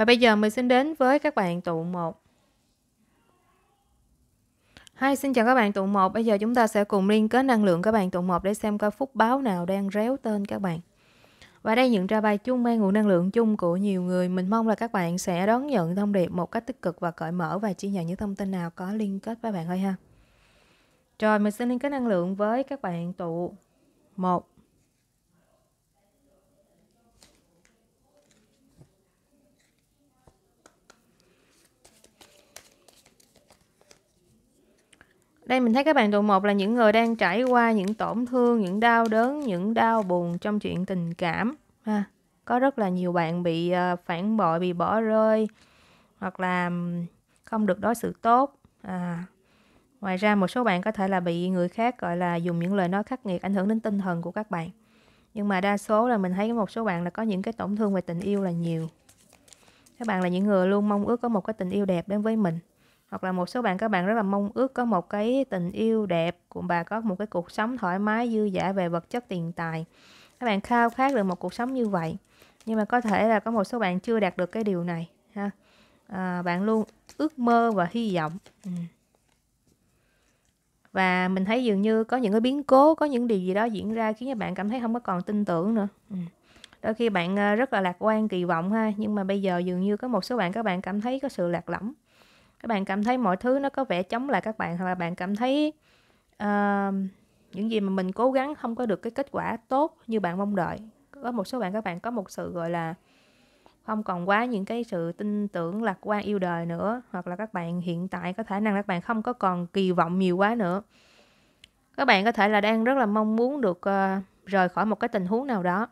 Và bây giờ mình xin đến với các bạn tụ 1. Hi, xin chào các bạn tụ 1. Bây giờ chúng ta sẽ cùng liên kết năng lượng các bạn tụ 1 để xem coi phúc báo nào đang réo tên các bạn. Và đây những ra bài chung mang nguồn năng lượng chung của nhiều người. Mình mong là các bạn sẽ đón nhận thông điệp một cách tích cực và cởi mở và chỉ nhận những thông tin nào có liên kết với bạn thôi ha. Rồi, mình xin liên kết năng lượng với các bạn tụ 1. Đây mình thấy các bạn tụ một là những người đang trải qua những tổn thương, những đau đớn, những đau buồn trong chuyện tình cảm. Ha. Có rất là nhiều bạn bị ờ, phản bội, bị bỏ rơi hoặc là không được đối xử tốt. À. Ngoài ra một số bạn có thể là bị người khác gọi là dùng những lời nói khắc nghiệt ảnh hưởng đến tinh thần của các bạn. Nhưng mà đa số là mình thấy một số bạn là có những cái tổn thương về tình yêu là nhiều. Các bạn là những người luôn mong ước có một cái tình yêu đẹp đến với mình hoặc là một số bạn các bạn rất là mong ước có một cái tình yêu đẹp của bà có một cái cuộc sống thoải mái dư giả về vật chất tiền tài các bạn khao khát được một cuộc sống như vậy nhưng mà có thể là có một số bạn chưa đạt được cái điều này ha à, bạn luôn ước mơ và hy vọng ừ. và mình thấy dường như có những cái biến cố có những điều gì đó diễn ra khiến cho bạn cảm thấy không có còn tin tưởng nữa ừ. đôi khi bạn ờ, rất là lạc quan kỳ vọng ha nhưng mà bây giờ dường như có một số bạn các bạn cảm thấy có sự lạc lõng các bạn cảm thấy mọi thứ nó có vẻ chống lại các bạn hoặc là bạn cảm thấy uh, những gì mà mình cố gắng không có được cái kết quả tốt như bạn mong đợi có một số bạn các bạn có một sự gọi là không còn quá những cái sự tin tưởng lạc quan yêu đời nữa hoặc là các bạn hiện tại có khả năng các bạn không có còn kỳ vọng nhiều quá nữa các bạn có thể là đang rất là mong muốn được uh, rời khỏi một cái tình huống nào đó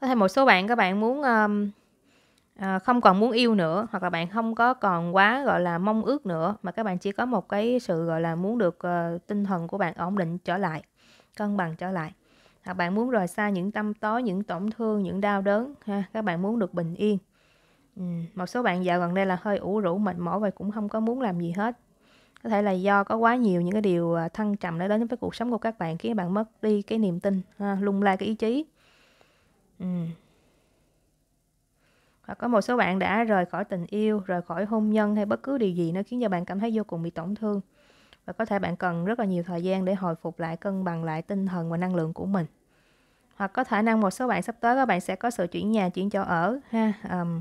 có thể một số bạn các bạn muốn um, à, không còn muốn yêu nữa hoặc là bạn không có còn quá gọi là mong ước nữa mà các bạn chỉ có một cái sự gọi là muốn được uh, tinh thần của bạn ổn định trở lại cân bằng trở lại hoặc bạn muốn rời xa những tâm tối những tổn thương những đau đớn ha các bạn muốn được bình yên ừ. một số bạn dạo gần đây là hơi ủ rũ mệt mỏi và cũng không có muốn làm gì hết có thể là do có quá nhiều những cái điều ờ, thăng trầm nó đến với cuộc sống của các bạn khiến bạn mất đi cái niềm tin ha, lung lay cái ý chí ừ hoặc có một số bạn đã rời khỏi tình yêu rời khỏi hôn nhân hay bất cứ điều gì nó khiến cho bạn cảm thấy vô cùng bị tổn thương và có thể bạn cần rất là nhiều thời gian để hồi phục lại cân bằng lại tinh thần và năng lượng của mình hoặc có khả năng một số bạn sắp tới các bạn sẽ có sự chuyển nhà chuyển chỗ ở ha um,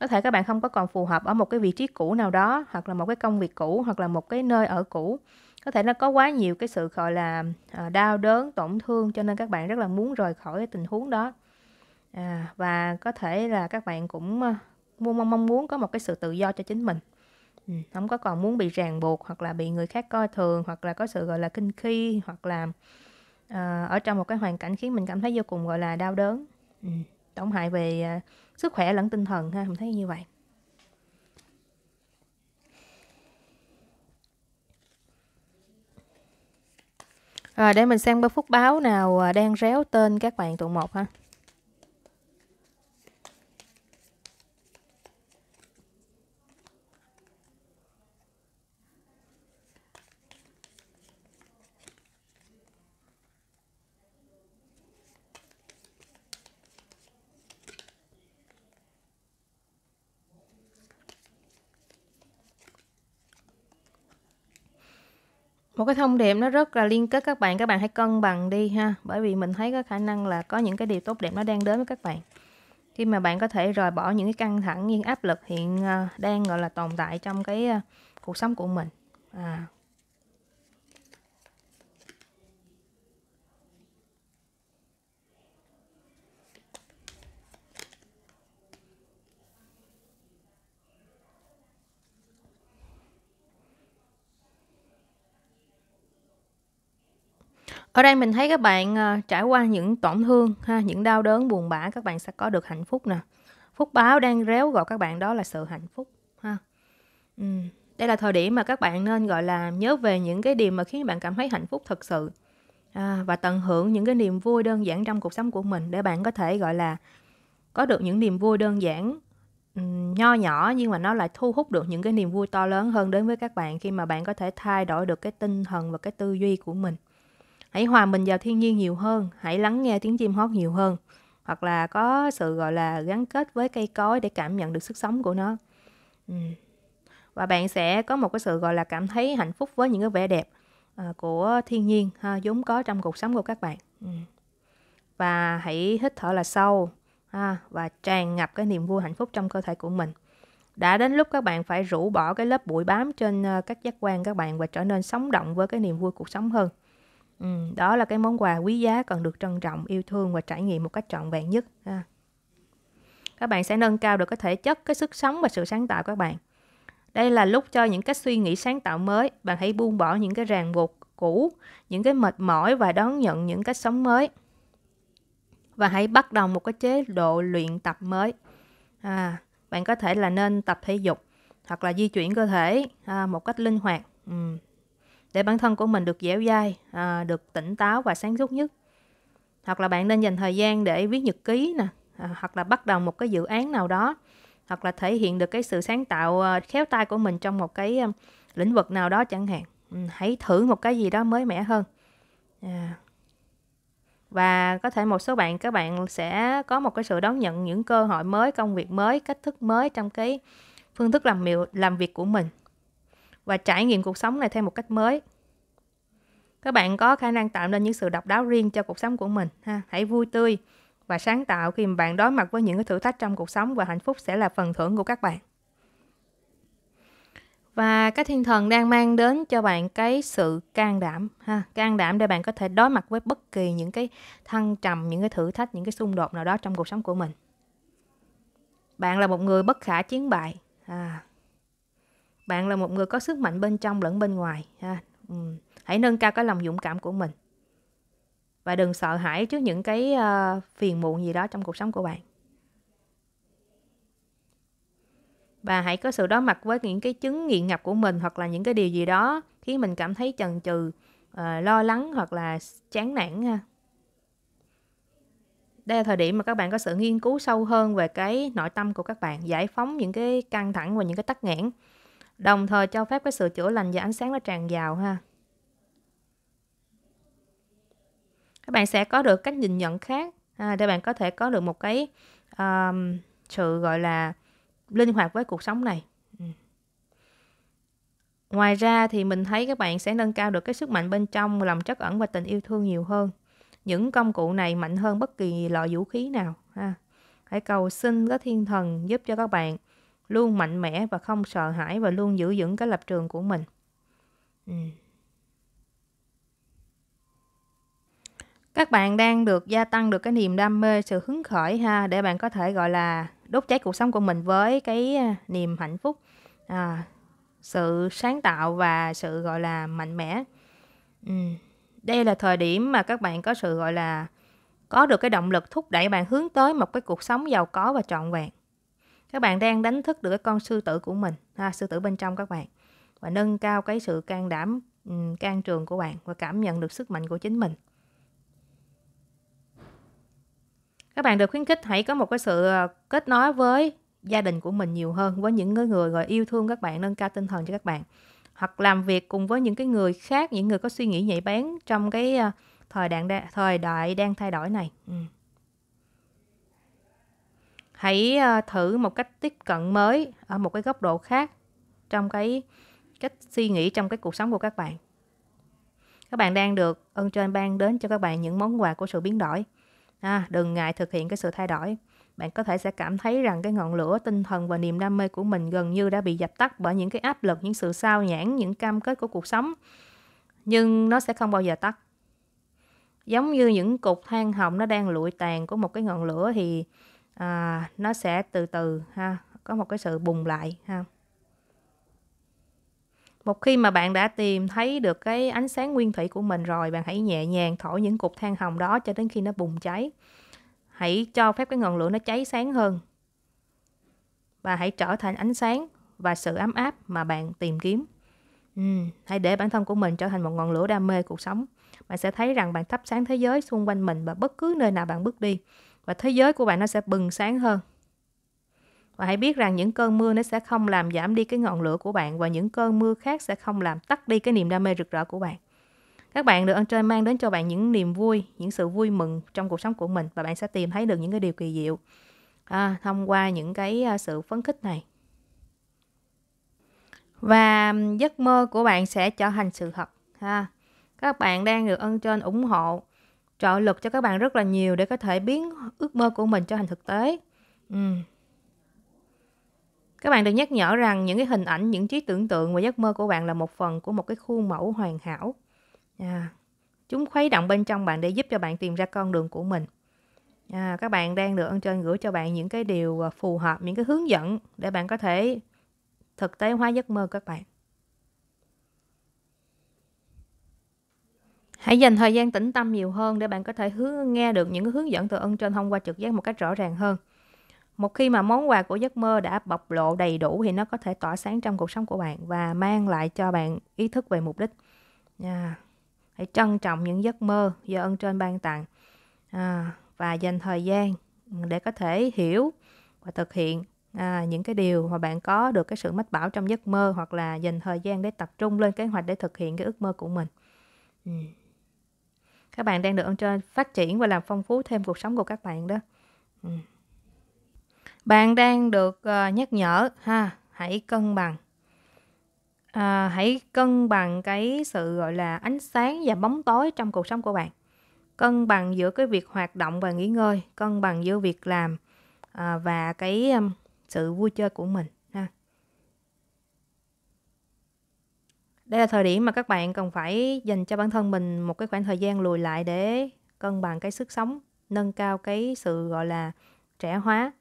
có thể các bạn không có còn phù hợp ở một cái vị trí cũ nào đó hoặc là một cái công việc cũ hoặc là một cái nơi ở cũ có thể nó có quá nhiều cái sự gọi là ờ, đau đớn tổn thương cho nên các bạn rất là muốn rời khỏi cái tình huống đó à, và có thể là các bạn cũng ờ, mong mong muốn có một cái sự tự do cho chính mình ừ, không có còn muốn bị ràng buộc hoặc là bị người khác coi thường hoặc là có sự gọi là kinh khi hoặc là à, ở trong một cái hoàn cảnh khiến mình cảm thấy vô cùng gọi là đau đớn ừ, tổn hại về à, sức khỏe lẫn tinh thần ha mình thấy như vậy Rồi để mình sang bơ phúc báo nào đang réo tên các bạn tụ một ha. cái thông điệp nó rất là liên kết các bạn các bạn hãy cân bằng đi ha bởi vì mình thấy có khả năng là có những cái điều tốt đẹp nó đang đến với các bạn khi mà bạn có thể rời bỏ những cái căng thẳng những áp lực hiện ờ, đang gọi là tồn tại trong cái ờ, cuộc sống của mình à, Ở đây mình thấy các bạn uh, trải qua những tổn thương, ha, những đau đớn buồn bã các bạn sẽ có được hạnh phúc nè. Phúc báo đang réo gọi các bạn đó là sự hạnh phúc ha. Ừ. Đây là thời điểm mà các bạn nên gọi là nhớ về những cái điều mà khiến bạn cảm thấy hạnh phúc thật sự. À, và tận hưởng những cái niềm vui đơn giản trong cuộc sống của mình để bạn có thể gọi là có được những niềm vui đơn giản nho nhỏ nhưng mà nó lại thu hút được những cái niềm vui to lớn hơn đến với các bạn khi mà bạn có thể thay đổi được cái tinh thần và cái tư duy của mình hãy hòa mình vào thiên nhiên nhiều hơn hãy lắng nghe tiếng chim hót nhiều hơn hoặc là có sự gọi là gắn kết với cây cối để cảm nhận được sức sống của nó ừ. và bạn sẽ có một cái sự gọi là cảm thấy hạnh phúc với những cái vẻ đẹp ờ, của thiên nhiên ha, vốn có trong cuộc sống của các bạn ừ. và hãy hít thở là sâu ha, và tràn ngập cái niềm vui hạnh phúc trong cơ thể của mình đã đến lúc các bạn phải rũ bỏ cái lớp bụi bám trên ờ, các giác quan các bạn và trở nên sống động với cái niềm vui cuộc sống hơn Ừ, đó là cái món quà quý giá cần được trân trọng, yêu thương và trải nghiệm một cách trọn vẹn nhất. Ha. Các bạn sẽ nâng cao được cái thể chất, cái sức sống và sự sáng tạo các bạn. Đây là lúc cho những cách suy nghĩ sáng tạo mới. Bạn hãy buông bỏ những cái ràng buộc cũ, những cái mệt mỏi và đón nhận những cách sống mới. Và hãy bắt đầu một cái chế độ luyện tập mới. À, bạn có thể là nên tập thể dục hoặc là di chuyển cơ thể à, một cách linh hoạt. Ừ, để bản thân của mình được dẻo dai, à, được tỉnh táo và sáng suốt nhất. Hoặc là bạn nên dành thời gian để viết nhật ký nè, à, hoặc là bắt đầu một cái dự án nào đó, hoặc là thể hiện được cái sự sáng tạo à, khéo tay của mình trong một cái à, lĩnh vực nào đó chẳng hạn. Ừ, hãy thử một cái gì đó mới mẻ hơn. À. Và có thể một số bạn các bạn sẽ có một cái sự đón nhận những cơ hội mới, công việc mới, cách thức mới trong cái phương thức làm việc làm việc của mình và trải nghiệm cuộc sống này theo một cách mới. Các bạn có khả năng tạo nên những sự độc đáo riêng cho cuộc sống của mình ha. Hãy vui tươi và sáng tạo khi mà bạn đối mặt với những cái thử thách trong cuộc sống và hạnh phúc sẽ là phần thưởng của các bạn. Và cái thiên thần đang mang đến cho bạn cái sự can đảm ha, can đảm để bạn có thể đối mặt với bất kỳ những cái thăng trầm, những cái thử thách, những cái xung đột nào đó trong cuộc sống của mình. Bạn là một người bất khả chiến bại. À, bạn là một người có sức mạnh bên trong lẫn bên ngoài ha ừ. hãy nâng cao cái lòng dũng cảm của mình và đừng sợ hãi trước những cái uh, phiền muộn gì đó trong cuộc sống của bạn và hãy có sự đối mặt với những cái chứng nghiện ngập của mình hoặc là những cái điều gì đó khiến mình cảm thấy chần chừ uh, lo lắng hoặc là chán nản ha đây là thời điểm mà các bạn có sự nghiên cứu sâu hơn về cái nội tâm của các bạn giải phóng những cái căng thẳng và những cái tắc nghẽn Đồng thời cho phép cái sự chữa lành và ánh sáng nó tràn vào ha. Các bạn sẽ có được cách nhìn nhận khác à, để bạn có thể có được một cái um, sự gọi là linh hoạt với cuộc sống này. Ừ. Ngoài ra thì mình thấy các bạn sẽ nâng cao được cái sức mạnh bên trong, lòng chất ẩn và tình yêu thương nhiều hơn. Những công cụ này mạnh hơn bất kỳ loại vũ khí nào. Ha. Hãy cầu xin các thiên thần giúp cho các bạn luôn mạnh mẽ và không sợ hãi và luôn giữ vững cái lập trường của mình ừ. các bạn đang được gia tăng được cái niềm đam mê sự hứng khởi ha để bạn có thể gọi là đốt cháy cuộc sống của mình với cái à, niềm hạnh phúc à, sự sáng tạo và sự gọi là mạnh mẽ ừ. đây là thời điểm mà các bạn có sự gọi là có được cái động lực thúc đẩy bạn hướng tới một cái cuộc sống giàu có và trọn vẹn các bạn đang đánh thức được cái con sư tử của mình ha, sư tử bên trong các bạn và nâng cao cái sự can đảm can trường của bạn và cảm nhận được sức mạnh của chính mình các bạn được khuyến khích hãy có một cái sự ờ, kết nối với gia đình của mình nhiều hơn với những người gọi yêu thương các bạn nâng cao tinh thần cho các bạn hoặc làm việc cùng với những cái người khác những người có suy nghĩ nhạy bén trong cái ờ, thời đại thời đại đang thay đổi này ừ hãy ờ, thử một cách tiếp cận mới ở một cái góc độ khác trong cái cách suy nghĩ trong cái cuộc sống của các bạn các bạn đang được ơn trên ban đến cho các bạn những món quà của sự biến đổi à, đừng ngại thực hiện cái sự thay đổi bạn có thể sẽ cảm thấy rằng cái ngọn lửa tinh thần và niềm đam mê của mình gần như đã bị dập tắt bởi những cái áp lực những sự sao nhãn những cam kết của cuộc sống nhưng nó sẽ không bao giờ tắt giống như những cục than hồng nó đang lụi tàn của một cái ngọn lửa thì à, nó sẽ từ từ ha có một cái sự bùng lại ha một khi mà bạn đã tìm thấy được cái ánh sáng nguyên thủy của mình rồi bạn hãy nhẹ nhàng thổi những cục than hồng đó cho đến khi nó bùng cháy hãy cho phép cái ngọn lửa nó cháy sáng hơn và hãy trở thành ánh sáng và sự ấm áp mà bạn tìm kiếm ừ, hãy để bản thân của mình trở thành một ngọn lửa đam mê cuộc sống bạn sẽ thấy rằng bạn thắp sáng thế giới xung quanh mình và bất cứ nơi nào bạn bước đi và thế giới của bạn nó sẽ bừng sáng hơn. Và hãy biết rằng những cơn mưa nó sẽ không làm giảm đi cái ngọn lửa của bạn và những cơn mưa khác sẽ không làm tắt đi cái niềm đam mê rực rỡ của bạn. Các bạn được ơn trời mang đến cho bạn những niềm vui, những sự vui mừng trong cuộc sống của mình và bạn sẽ tìm thấy được những cái điều kỳ diệu à, thông qua những cái à, sự phấn khích này. Và giấc mơ của bạn sẽ trở thành sự thật. Ha. Các bạn đang được ơn trên ủng hộ trợ lực cho các bạn rất là nhiều để có thể biến ước mơ của mình trở thành thực tế. Ừ. Các bạn được nhắc nhở rằng những cái hình ảnh, những trí tưởng tượng và giấc mơ của bạn là một phần của một cái khuôn mẫu hoàn hảo. À, chúng khuấy động bên trong bạn để giúp cho bạn tìm ra con đường của mình. À, các bạn đang được ơn trên gửi cho bạn những cái điều à, phù hợp, những cái hướng dẫn để bạn có thể thực tế hóa giấc mơ các bạn. Hãy dành thời gian tĩnh tâm nhiều hơn để bạn có thể hướng, nghe được những hướng dẫn từ ân trên thông qua trực giác một cách rõ ràng hơn. Một khi mà món quà của giấc mơ đã bộc lộ đầy đủ thì nó có thể tỏa sáng trong cuộc sống của bạn và mang lại cho bạn ý thức về mục đích. À, hãy trân trọng những giấc mơ do ân trên ban tặng à, và dành thời gian để có thể hiểu và thực hiện à, những cái điều mà bạn có được cái sự mách bảo trong giấc mơ hoặc là dành thời gian để tập trung lên kế hoạch để thực hiện cái ước mơ của mình. Ừ các bạn đang được ơn trên phát triển và làm phong phú thêm cuộc sống của các bạn đó ừ. bạn đang được uh, nhắc nhở ha hãy cân bằng à, hãy cân bằng cái sự gọi là ánh sáng và bóng tối trong cuộc sống của bạn cân bằng giữa cái việc hoạt động và nghỉ ngơi cân bằng giữa việc làm à, và cái um, sự vui chơi của mình Đây là thời điểm mà các bạn cần phải dành cho bản thân mình một cái khoảng thời gian lùi lại để cân bằng cái sức sống, nâng cao cái sự gọi là trẻ hóa.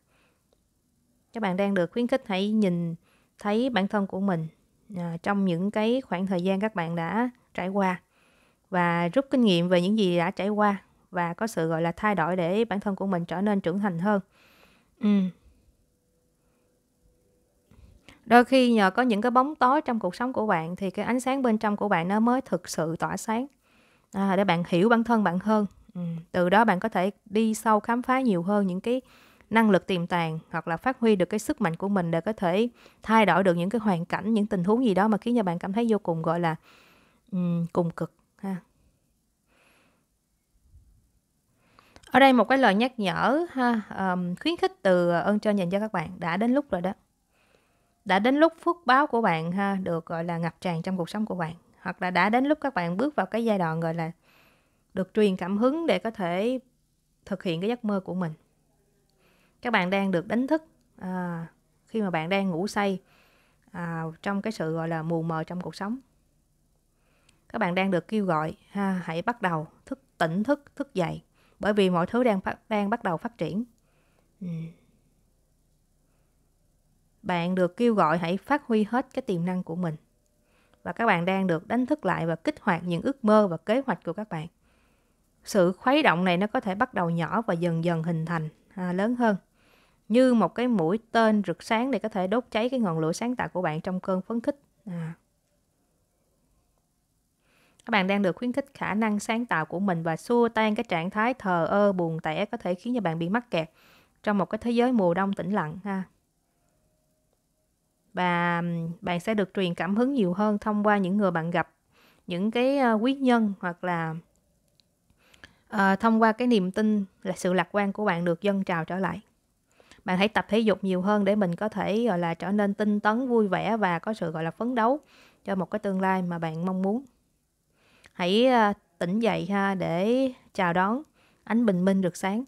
Các bạn đang được khuyến khích hãy nhìn thấy bản thân của mình à, trong những cái khoảng thời gian các bạn đã trải qua và rút kinh nghiệm về những gì đã trải qua và có sự gọi là thay đổi để bản thân của mình trở nên trưởng thành hơn. Ừ, đôi khi nhờ có những cái bóng tối trong cuộc sống của bạn thì cái ánh sáng bên trong của bạn nó mới thực sự tỏa sáng à, để bạn hiểu bản thân bạn hơn ừ. từ đó bạn có thể đi sâu khám phá nhiều hơn những cái năng lực tiềm tàng hoặc là phát huy được cái sức mạnh của mình để có thể thay đổi được những cái hoàn cảnh những tình huống gì đó mà khiến cho bạn cảm thấy vô cùng gọi là um, cùng cực ha ở đây một cái lời nhắc nhở ha um, khuyến khích từ ơn trên dành cho các bạn đã đến lúc rồi đó đã đến lúc phước báo của bạn ha được gọi là ngập tràn trong cuộc sống của bạn hoặc là đã đến lúc các bạn bước vào cái giai đoạn gọi là được truyền cảm hứng để có thể thực hiện cái giấc mơ của mình các bạn đang được đánh thức à, khi mà bạn đang ngủ say à, trong cái sự gọi là mù mờ trong cuộc sống các bạn đang được kêu gọi ha hãy bắt đầu thức tỉnh thức thức dậy bởi vì mọi thứ đang đang bắt đầu phát triển ừ bạn được kêu gọi hãy phát huy hết cái tiềm năng của mình và các bạn đang được đánh thức lại và kích hoạt những ước mơ và kế hoạch của các bạn sự khuấy động này nó có thể bắt đầu nhỏ và dần dần hình thành à, lớn hơn như một cái mũi tên rực sáng để có thể đốt cháy cái ngọn lửa sáng tạo của bạn trong cơn phấn khích à. các bạn đang được khuyến khích khả năng sáng tạo của mình và xua tan cái trạng thái thờ ơ buồn tẻ có thể khiến cho bạn bị mắc kẹt trong một cái thế giới mùa đông tĩnh lặng ha và bạn sẽ được truyền cảm hứng nhiều hơn thông qua những người bạn gặp những cái ờ, quý nhân hoặc là uh, thông qua cái niềm tin là sự lạc quan của bạn được dâng trào trở lại bạn hãy tập thể dục nhiều hơn để mình có thể gọi là trở nên tinh tấn vui vẻ và có sự gọi là phấn đấu cho một cái tương lai mà bạn mong muốn hãy ờ, tỉnh dậy ha để chào đón ánh bình minh rực sáng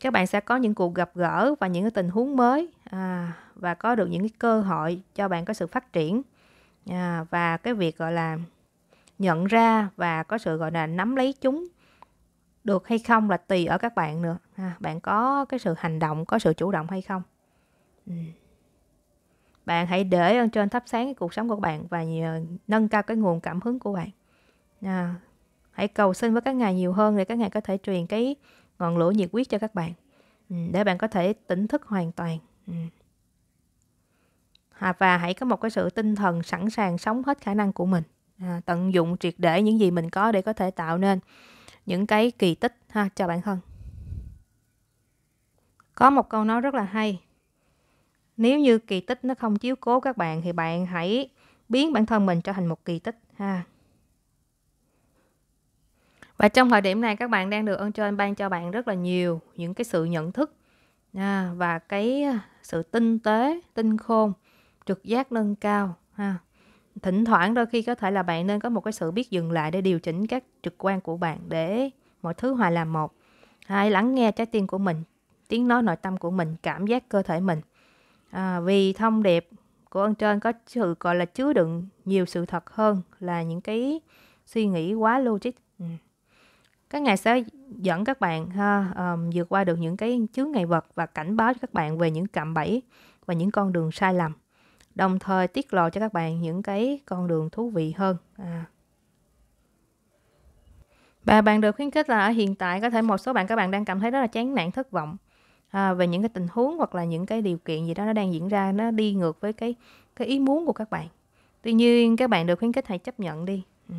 các bạn sẽ có những cuộc gặp gỡ và những cái tình huống mới à, và có được những cái cơ hội cho bạn có sự phát triển à, và cái việc gọi là nhận ra và có sự gọi là nắm lấy chúng được hay không là tùy ở các bạn nữa à, bạn có cái sự hành động có sự chủ động hay không ừ. bạn hãy để ở trên thắp sáng cái cuộc sống của bạn và nâng cao cái nguồn cảm hứng của bạn à, hãy cầu xin với các ngài nhiều hơn để các ngài có thể truyền cái ngọn lửa nhiệt huyết cho các bạn ừ, để bạn có thể tỉnh thức hoàn toàn ừ. và hãy có một cái sự tinh thần sẵn sàng sống hết khả năng của mình à, tận dụng triệt để những gì mình có để có thể tạo nên những cái kỳ tích ha cho bản thân có một câu nói rất là hay nếu như kỳ tích nó không chiếu cố các bạn thì bạn hãy biến bản thân mình trở thành một kỳ tích ha và trong thời điểm này các bạn đang được ơn trên ban cho bạn rất là nhiều những cái sự nhận thức à, và cái à, sự tinh tế, tinh khôn, trực giác nâng cao. Ha. Thỉnh thoảng đôi khi có thể là bạn nên có một cái sự biết dừng lại để điều chỉnh các trực quan của bạn để mọi thứ hòa làm một. Hãy lắng nghe trái tim của mình, tiếng nói nội tâm của mình, cảm giác cơ thể mình. À, vì thông điệp của ơn trên có sự gọi là chứa đựng nhiều sự thật hơn là những cái suy nghĩ quá logic các ngài sẽ dẫn các bạn ha, um, vượt qua được những cái chướng ngại vật và cảnh báo cho các bạn về những cạm bẫy và những con đường sai lầm đồng thời tiết lộ cho các bạn những cái con đường thú vị hơn à. và bạn được khuyến khích là ở hiện tại có thể một số bạn các bạn đang cảm thấy rất là chán nản thất vọng à, về những cái tình huống hoặc là những cái điều kiện gì đó nó đang diễn ra nó đi ngược với cái cái ý muốn của các bạn tuy nhiên các bạn được khuyến khích hãy chấp nhận đi ừ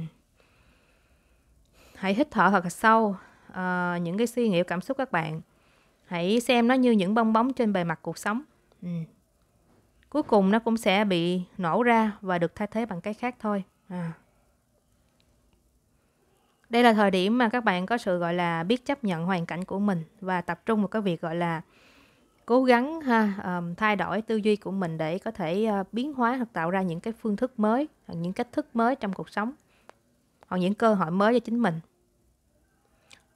hãy hít thở thật sâu à, những cái suy nghĩ cảm xúc các bạn hãy xem nó như những bong bóng trên bề mặt cuộc sống ừ. cuối cùng nó cũng sẽ bị nổ ra và được thay thế bằng cái khác thôi à. đây là thời điểm mà các bạn có sự gọi là biết chấp nhận hoàn cảnh của mình và tập trung vào cái việc gọi là cố gắng ha um, thay đổi tư duy của mình để có thể uh, biến hóa hoặc tạo ra những cái phương thức mới hoặc những cách thức mới trong cuộc sống hoặc những cơ hội mới cho chính mình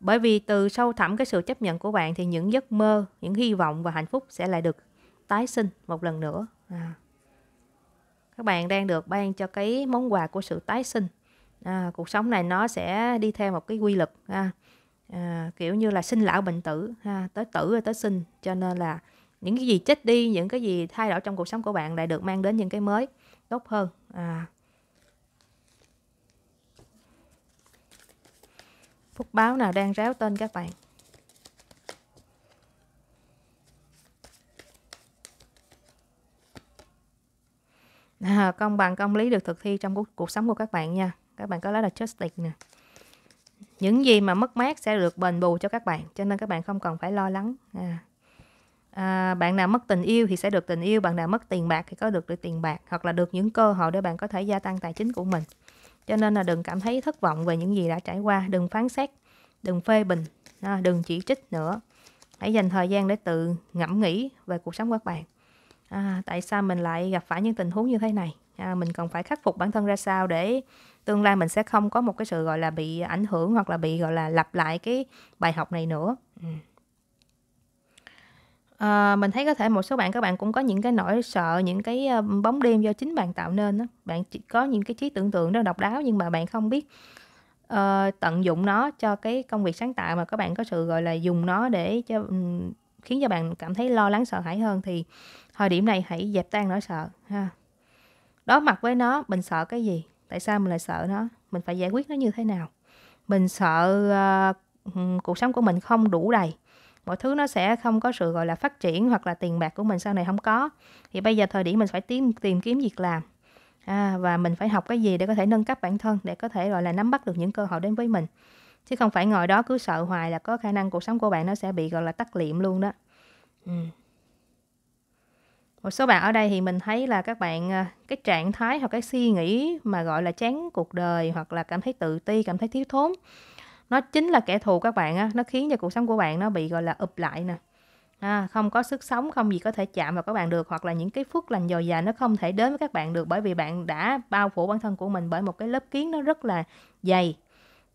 bởi vì từ sâu thẳm cái sự chấp nhận của bạn thì những giấc mơ, những hy vọng và hạnh phúc sẽ lại được tái sinh một lần nữa. À. Các bạn đang được ban cho cái món quà của sự tái sinh. À, cuộc sống này nó sẽ đi theo một cái quy luật à, à, kiểu như là sinh lão bệnh tử, à, tới tử rồi tới sinh. Cho nên là những cái gì chết đi, những cái gì thay đổi trong cuộc sống của bạn lại được mang đến những cái mới tốt hơn. À, phúc báo nào đang ráo tên các bạn à, công bằng công lý được thực thi trong cuộc, cuộc sống của các bạn nha các bạn có lá là justice nè những gì mà mất mát sẽ được đền bù cho các bạn cho nên các bạn không cần phải lo lắng à. À, bạn nào mất tình yêu thì sẽ được tình yêu bạn nào mất tiền bạc thì có được được tiền bạc hoặc là được những cơ hội để bạn có thể gia tăng tài chính của mình cho nên là đừng cảm thấy thất vọng về những gì đã trải qua đừng phán xét đừng phê bình à, đừng chỉ trích nữa hãy dành thời gian để tự ngẫm nghĩ về cuộc sống của các bạn à, tại sao mình lại gặp phải những tình huống như thế này à, mình cần phải khắc phục bản thân ra sao để tương lai mình sẽ không có một cái sự gọi là bị ảnh hưởng hoặc là bị gọi là lặp lại cái bài học này nữa ừ. Ờ, mình thấy có thể một số bạn các bạn cũng có những cái nỗi sợ, những cái, ờ, bóng đêm do chính bạn tạo nên đó Bạn chỉ có những cái trí tưởng tượng rất là độc đáo nhưng mà bạn không biết, ờ, tận dụng nó cho cái công việc sáng tạo mà các bạn có sự, gọi là, dùng nó để cho, ừm, khiến cho bạn cảm thấy lo lắng, sợ hãi hơn thì thời điểm này hãy dẹp tan nỗi sợ ha. Đối mặt với nó, mình sợ cái gì? Tại sao mình lại sợ nó? Mình phải giải quyết nó như thế nào? Mình sợ, ờ, cuộc sống của mình không đủ đầy mọi thứ nó sẽ không có sự gọi là phát triển hoặc là tiền bạc của mình sau này không có thì bây giờ thời điểm mình phải tìm tìm kiếm việc làm à, và mình phải học cái gì để có thể nâng cấp bản thân để có thể gọi là nắm bắt được những cơ hội đến với mình chứ không phải ngồi đó cứ sợ hoài là có khả năng cuộc sống của bạn nó sẽ bị gọi là tắt liệm luôn đó ừ. một số bạn ở đây thì mình thấy là các bạn à, cái trạng thái hoặc cái suy nghĩ mà gọi là chán cuộc đời hoặc là cảm thấy tự ti cảm thấy thiếu thốn nó chính là kẻ thù các bạn á nó khiến cho cuộc sống của bạn nó bị gọi là ụp lại nè à, không có sức sống không gì có thể chạm vào các bạn được hoặc là những cái phước lành dồi dào nó không thể đến với các bạn được bởi vì bạn đã bao phủ bản thân của mình bởi một cái lớp kiến nó rất là dày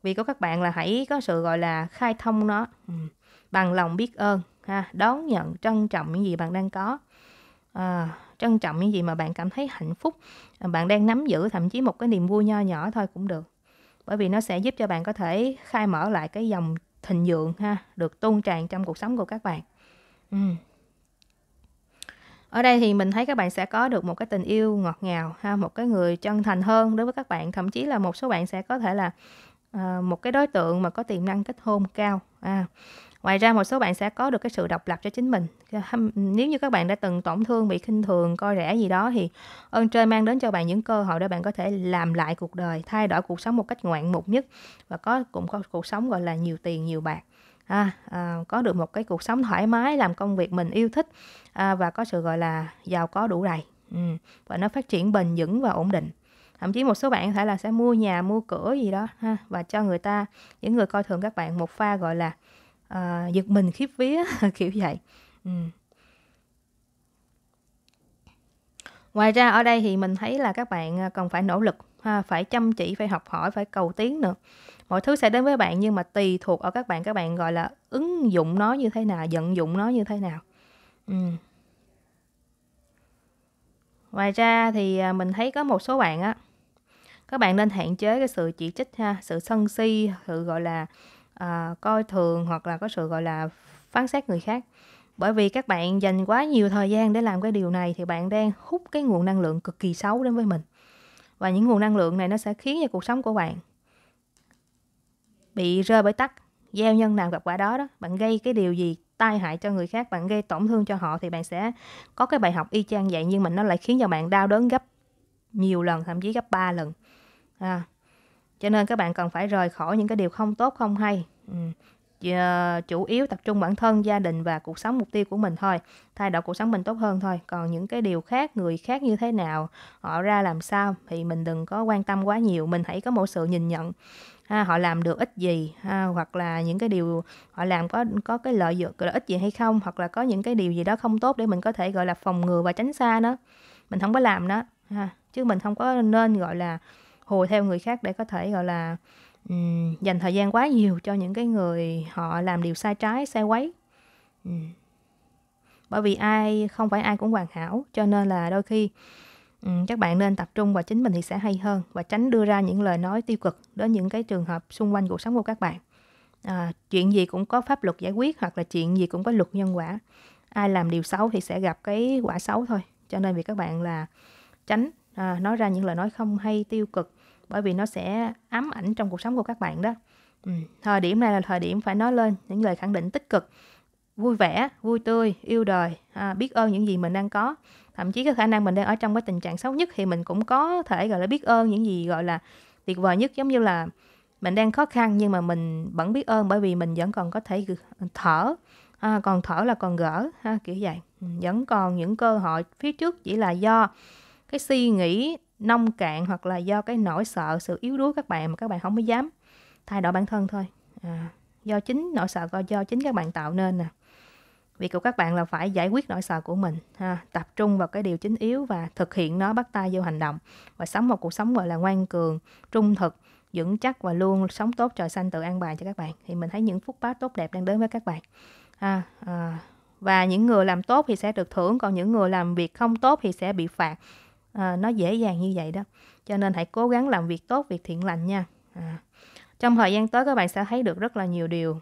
vì có các bạn là hãy có sự gọi là khai thông nó ừ, bằng lòng biết ơn ha đón nhận trân trọng những gì bạn đang có à, trân trọng những gì mà bạn cảm thấy hạnh phúc bạn đang nắm giữ thậm chí một cái niềm vui nho nhỏ thôi cũng được bởi vì nó sẽ giúp cho bạn có thể khai mở lại cái dòng thịnh vượng ha được tuôn tràn trong cuộc sống của các bạn ừ. ở đây thì mình thấy các bạn sẽ có được một cái tình yêu ngọt ngào ha một cái người chân thành hơn đối với các bạn thậm chí là một số bạn sẽ có thể là uh, một cái đối tượng mà có tiềm năng kết hôn cao à ngoài ra một số bạn sẽ có được cái sự độc lập cho chính mình nếu như các bạn đã từng tổn thương bị khinh thường coi rẻ gì đó thì ơn trời mang đến cho bạn những cơ hội để bạn có thể làm lại cuộc đời thay đổi cuộc sống một cách ngoạn mục nhất và có cũng có cuộc sống gọi là nhiều tiền nhiều bạc à, à, có được một cái cuộc sống thoải mái làm công việc mình yêu thích à, và có sự gọi là giàu có đủ đầy ừ. và nó phát triển bền vững và ổn định thậm chí một số bạn có thể là sẽ mua nhà mua cửa gì đó ha và cho người ta những người coi thường các bạn một pha gọi là à, giật mình khiếp vía kiểu vậy ừ. ngoài ra ở đây thì mình thấy là các bạn à, cần phải nỗ lực ha, phải chăm chỉ phải học hỏi phải cầu tiến nữa mọi thứ sẽ đến với bạn nhưng mà tùy thuộc ở các bạn các bạn gọi là ứng dụng nó như thế nào vận dụng nó như thế nào ừ. ngoài ra thì à, mình thấy có một số bạn á các bạn nên hạn chế cái sự chỉ trích ha sự sân si sự gọi là à, coi thường hoặc là có sự gọi là phán xét người khác bởi vì các bạn dành quá nhiều thời gian để làm cái điều này thì bạn đang hút cái nguồn năng lượng cực kỳ xấu đến với mình và những nguồn năng lượng này nó sẽ khiến cho cuộc sống của bạn bị rơi bởi tắc gieo nhân nào gặp quả đó đó bạn gây cái điều gì tai hại cho người khác bạn gây tổn thương cho họ thì bạn sẽ có cái bài học y chang vậy nhưng mà nó lại khiến cho bạn đau đớn gấp nhiều lần thậm chí gấp 3 lần à, cho nên các bạn cần phải rời khỏi những cái điều không tốt không hay ừ. Ờ, chủ yếu tập trung bản thân gia đình và cuộc sống mục tiêu của mình thôi thay đổi cuộc sống mình tốt hơn thôi còn những cái điều khác người khác như thế nào họ ra làm sao thì mình đừng có quan tâm quá nhiều mình hãy có một sự nhìn nhận ha, họ làm được ít gì ha, hoặc là những cái điều họ làm có có cái lợi dụng lợi ích gì hay không hoặc là có những cái điều gì đó không tốt để mình có thể gọi là phòng ngừa và tránh xa nó mình không có làm nó ha. chứ mình không có nên gọi là hù theo người khác để có thể gọi là um, dành thời gian quá nhiều cho những cái người họ làm điều sai trái sai quấy um. bởi vì ai không phải ai cũng hoàn hảo cho nên là đôi khi um, các bạn nên tập trung vào chính mình thì sẽ hay hơn và tránh đưa ra những lời nói tiêu cực đến những cái trường hợp xung quanh cuộc sống của các bạn à, chuyện gì cũng có pháp luật giải quyết hoặc là chuyện gì cũng có luật nhân quả ai làm điều xấu thì sẽ gặp cái quả xấu thôi cho nên vì các bạn là tránh à, nói ra những lời nói không hay tiêu cực bởi vì nó sẽ ám ảnh trong cuộc sống của các bạn đó ừ. thời điểm này là thời điểm phải nói lên những lời khẳng định tích cực vui vẻ vui tươi yêu đời à, biết ơn những gì mình đang có thậm chí cái khả năng mình đang ở trong cái tình trạng xấu nhất thì mình cũng có thể gọi là biết ơn những gì gọi là tuyệt vời nhất giống như là mình đang khó khăn nhưng mà mình vẫn biết ơn bởi vì mình vẫn còn có thể thở à, còn thở là còn gỡ ha, kiểu vậy ừ, vẫn còn những cơ hội phía trước chỉ là do cái suy nghĩ nông cạn hoặc là do cái nỗi sợ sự yếu đuối các bạn mà các bạn không có dám thay đổi bản thân thôi à, do chính nỗi sợ do chính các bạn tạo nên nè việc của các bạn là phải giải quyết nỗi sợ của mình ha. tập trung vào cái điều chính yếu và thực hiện nó bắt tay vô hành động và sống một cuộc sống gọi là ngoan cường trung thực vững chắc và luôn sống tốt trời xanh tự an bài cho các bạn thì mình thấy những phút báo tốt đẹp đang đến với các bạn ha. À, và những người làm tốt thì sẽ được thưởng còn những người làm việc không tốt thì sẽ bị phạt à, nó dễ dàng như vậy đó cho nên hãy cố gắng làm việc tốt việc thiện lành nha à. trong thời gian tới các bạn sẽ thấy được rất là nhiều điều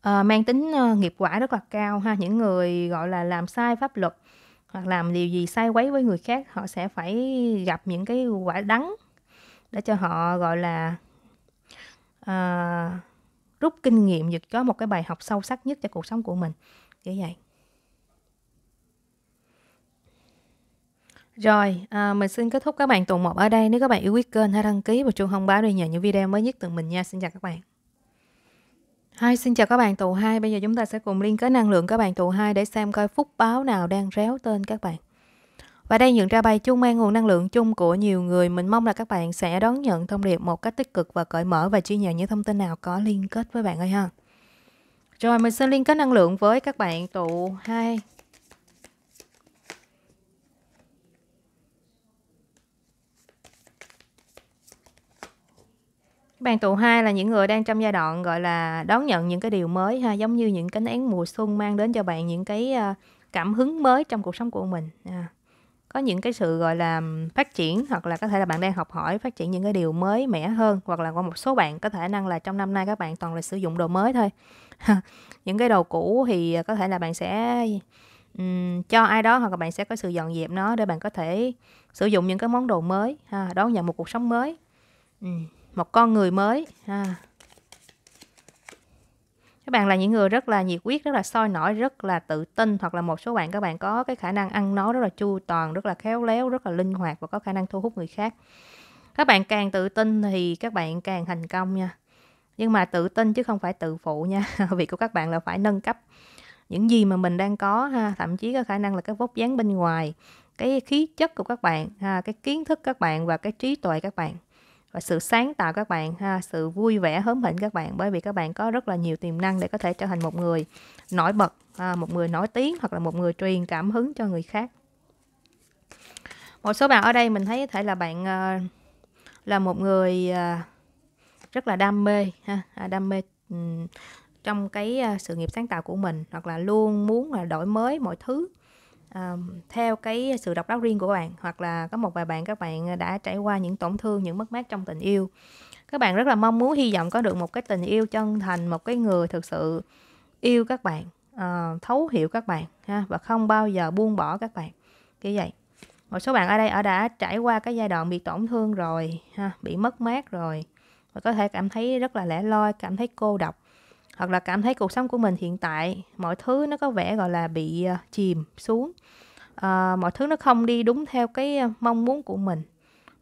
à, mang tính uh, nghiệp quả rất là cao ha những người gọi là làm sai pháp luật hoặc làm điều gì sai quấy với người khác họ sẽ phải gặp những cái quả đắng để cho họ gọi là à, rút kinh nghiệm được có một cái bài học sâu sắc nhất cho cuộc sống của mình như vậy Rồi, à, mình xin kết thúc các bạn tuần 1 ở đây. Nếu các bạn yêu quý kênh, hãy đăng ký và chuông thông báo để nhận những video mới nhất từ mình nha. Xin chào các bạn. Hi, xin chào các bạn tù 2. Bây giờ chúng ta sẽ cùng liên kết năng lượng các bạn tù 2 để xem coi phúc báo nào đang réo tên các bạn. Và đây những ra bài chung mang nguồn năng lượng chung của nhiều người. Mình mong là các bạn sẽ đón nhận thông điệp một cách tích cực và cởi mở và chia nhận những thông tin nào có liên kết với bạn ơi ha. Rồi, mình xin liên kết năng lượng với các bạn tụ 2 bàn tụ hai là những người đang trong giai đoạn gọi là đón nhận những cái điều mới ha, giống như những cánh nén mùa xuân mang đến cho bạn những cái ờ, cảm hứng mới trong cuộc sống của mình. À. Có những cái sự gọi là phát triển hoặc là có thể là bạn đang học hỏi phát triển những cái điều mới mẻ hơn hoặc là qua một số bạn có thể năng là trong năm nay các bạn toàn là sử dụng đồ mới thôi. những cái đồ cũ thì có thể là bạn sẽ um, cho ai đó hoặc là bạn sẽ có sự dọn dẹp nó để bạn có thể sử dụng những cái món đồ mới ha, đón nhận một cuộc sống mới. Um một con người mới à. các bạn là những người rất là nhiệt huyết rất là soi nổi rất là tự tin hoặc là một số bạn các bạn có cái khả năng ăn nói rất là chu toàn rất là khéo léo rất là linh hoạt và có khả năng thu hút người khác các bạn càng tự tin thì các bạn càng thành công nha nhưng mà tự tin chứ không phải tự phụ nha việc của các bạn là phải nâng cấp những gì mà mình đang có ha thậm chí có khả năng là cái vóc dáng bên ngoài cái khí chất của các bạn ha cái kiến thức các bạn và cái trí tuệ các bạn và sự sáng tạo các bạn ha sự vui vẻ hớn hỉnh các bạn bởi vì các bạn có rất là nhiều tiềm năng để có thể trở thành một người nổi bật à, một người nổi tiếng hoặc là một người truyền cảm hứng cho người khác một số bạn ở đây mình thấy có thể là bạn à, là một người à, rất là đam mê ha đam mê trong cái sự nghiệp sáng tạo của mình hoặc là luôn muốn là đổi mới mọi thứ theo cái sự độc đáo riêng của bạn hoặc là có một vài bạn các bạn đã trải qua những tổn thương những mất mát trong tình yêu các bạn rất là mong muốn hy vọng có được một cái tình yêu chân thành một cái người thực sự yêu các bạn uh, thấu hiểu các bạn ha và không bao giờ buông bỏ các bạn như vậy một số bạn ở đây ở đã trải qua cái giai đoạn bị tổn thương rồi ha bị mất mát rồi và có thể cảm thấy rất là lẻ loi cảm thấy cô độc hoặc là cảm thấy cuộc sống của mình hiện tại mọi thứ nó có vẻ gọi là bị ờ, chìm xuống à, mọi thứ nó không đi đúng theo cái ờ, mong muốn của mình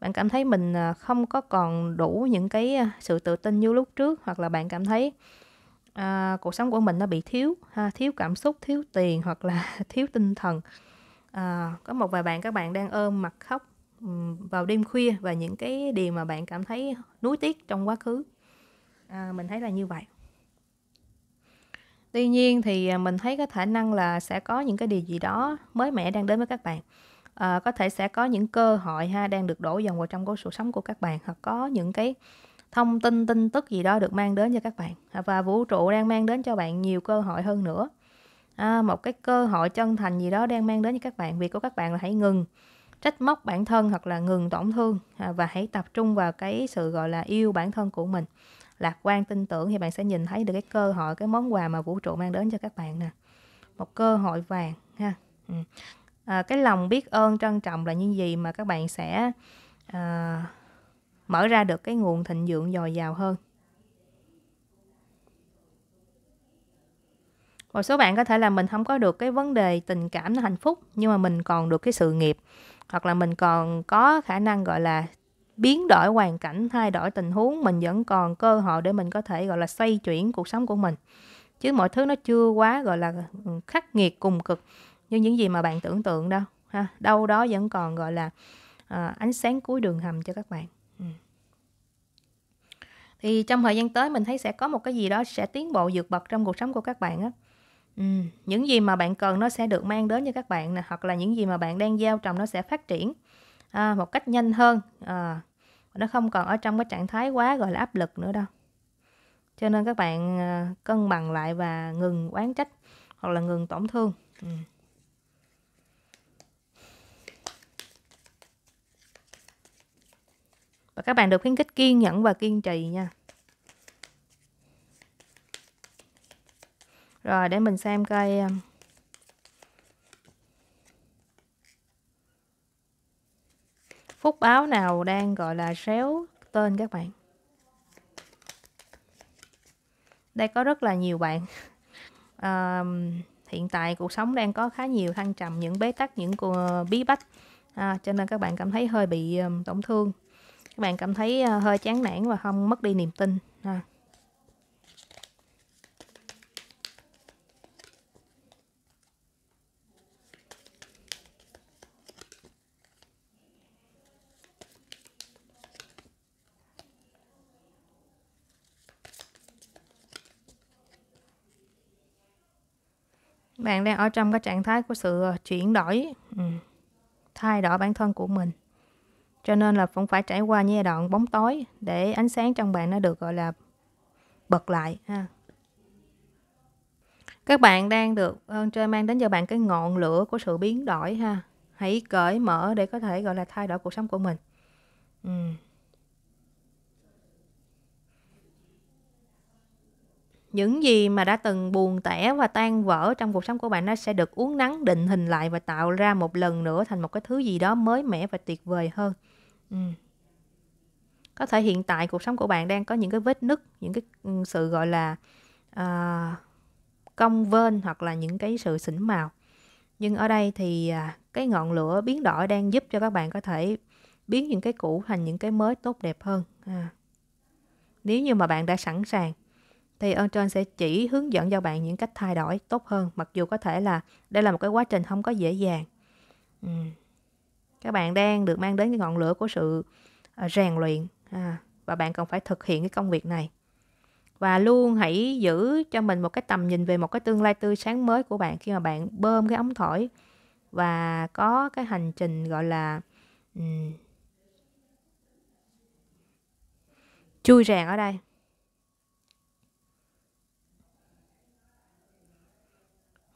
bạn cảm thấy mình không có còn đủ những cái sự tự tin như lúc trước hoặc là bạn cảm thấy à, cuộc sống của mình nó bị thiếu ha, thiếu cảm xúc thiếu tiền hoặc là thiếu tinh thần à, có một vài bạn các bạn đang ôm mặt khóc vào đêm khuya và những cái điều mà bạn cảm thấy nuối tiếc trong quá khứ à, mình thấy là như vậy Tuy nhiên thì à, mình thấy có khả năng là sẽ có những cái điều gì đó mới mẻ đang đến với các bạn. À, có thể sẽ có những cơ hội ha đang được đổ dần vào trong cuộc sống của các bạn hoặc có những cái thông tin tin tức gì đó được mang đến cho các bạn à, và vũ trụ đang mang đến cho bạn nhiều cơ hội hơn nữa à, một cái cơ hội chân thành gì đó đang mang đến cho các bạn việc của các bạn là hãy ngừng trách móc bản thân hoặc là ngừng tổn thương à, và hãy tập trung vào cái sự gọi là yêu bản thân của mình lạc quan tin tưởng thì bạn sẽ nhìn thấy được cái cơ hội cái món quà mà vũ trụ mang đến cho các bạn nè một cơ hội vàng ha ừ. à, cái lòng biết ơn trân trọng là những gì mà các bạn sẽ à, mở ra được cái nguồn thịnh dưỡng dồi dào hơn một số bạn có thể là mình không có được cái vấn đề tình cảm nó hạnh phúc nhưng mà mình còn được cái sự nghiệp hoặc là mình còn có khả năng gọi là biến đổi hoàn cảnh thay đổi tình huống mình vẫn còn cơ hội để mình có thể gọi là xoay chuyển cuộc sống của mình chứ mọi thứ nó chưa quá gọi là khắc nghiệt cùng cực như những gì mà bạn tưởng tượng đâu ha đâu đó vẫn còn gọi là à, ánh sáng cuối đường hầm cho các bạn thì trong thời gian tới mình thấy sẽ có một cái gì đó sẽ tiến bộ vượt bậc trong cuộc sống của các bạn á ừ. những gì mà bạn cần nó sẽ được mang đến cho các bạn nè hoặc là những gì mà bạn đang gieo trồng nó sẽ phát triển à, một cách nhanh hơn à, nó không còn ở trong cái trạng thái quá gọi là áp lực nữa đâu cho nên các bạn ờ, cân bằng lại và ngừng oán trách hoặc là ngừng tổn thương ừ. và các bạn được khuyến khích kiên nhẫn và kiên trì nha rồi để mình xem coi ờ, phúc báo nào đang gọi là xéo tên các bạn đây có rất là nhiều bạn à, hiện tại cuộc sống đang có khá nhiều thăng trầm những bế tắc những bí bách à, cho nên các bạn cảm thấy hơi bị tổn thương các bạn cảm thấy ờ, hơi chán nản và không mất đi niềm tin à. bạn đang ở trong cái trạng thái của sự ờ, chuyển đổi ừ, thay đổi bản thân của mình cho nên là cũng phải trải qua giai đoạn bóng tối để ánh sáng trong bạn nó được gọi là bật lại ha các bạn đang được ơn ờ, trời mang đến cho bạn cái ngọn lửa của sự biến đổi ha hãy cởi mở để có thể gọi là thay đổi cuộc sống của mình ừ. những gì mà đã từng buồn tẻ và tan vỡ trong cuộc sống của bạn nó sẽ được uốn nắn định hình lại và tạo ra một lần nữa thành một cái thứ gì đó mới mẻ và tuyệt vời hơn ừ. có thể hiện tại cuộc sống của bạn đang có những cái vết nứt những cái ừ, sự gọi là uh, cong vênh hoặc là những cái sự xỉn màu nhưng ở đây thì à, cái ngọn lửa biến đổi đang giúp cho các bạn có thể biến những cái cũ thành những cái mới tốt đẹp hơn à. nếu như mà bạn đã sẵn sàng thì ơn ờ, trên sẽ chỉ hướng dẫn cho bạn những cách thay đổi tốt hơn mặc dù có thể là đây là một cái quá trình không có dễ dàng các bạn đang được mang đến cái ngọn lửa của sự ờ, rèn luyện à, và bạn cần phải thực hiện cái công việc này và luôn hãy giữ cho mình một cái tầm nhìn về một cái tương lai tươi sáng mới của bạn khi mà bạn bơm cái ống thổi và có cái hành trình gọi là um, chui rèn ở đây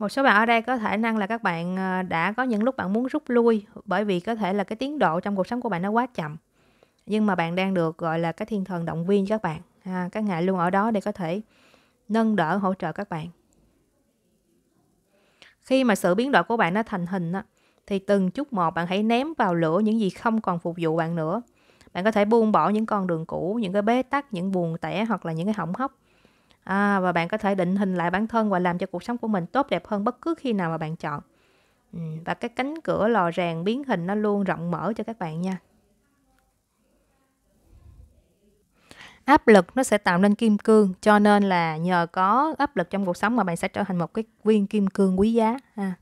Một số bạn ở đây có thể năng là các bạn ờ, đã có những lúc bạn muốn rút lui bởi vì có thể là cái tiến độ trong cuộc sống của bạn nó quá chậm. Nhưng mà bạn đang được gọi là cái thiên thần động viên cho các bạn. À, các ngài luôn ở đó để có thể nâng đỡ hỗ trợ các bạn. Khi mà sự biến đổi của bạn nó thành hình á, thì từng chút một bạn hãy ném vào lửa những gì không còn phục vụ bạn nữa. Bạn có thể buông bỏ những con đường cũ, những cái bế tắc, những buồn tẻ hoặc là những cái hỏng hóc à, và bạn có thể định hình lại bản thân và làm cho cuộc sống của mình tốt đẹp hơn bất cứ khi nào mà bạn chọn ừ, và cái cánh cửa lò rèn biến hình nó luôn rộng mở cho các bạn nha áp lực nó sẽ tạo nên kim cương cho nên là nhờ có áp lực trong cuộc sống mà bạn sẽ trở thành một cái viên kim cương quý giá ha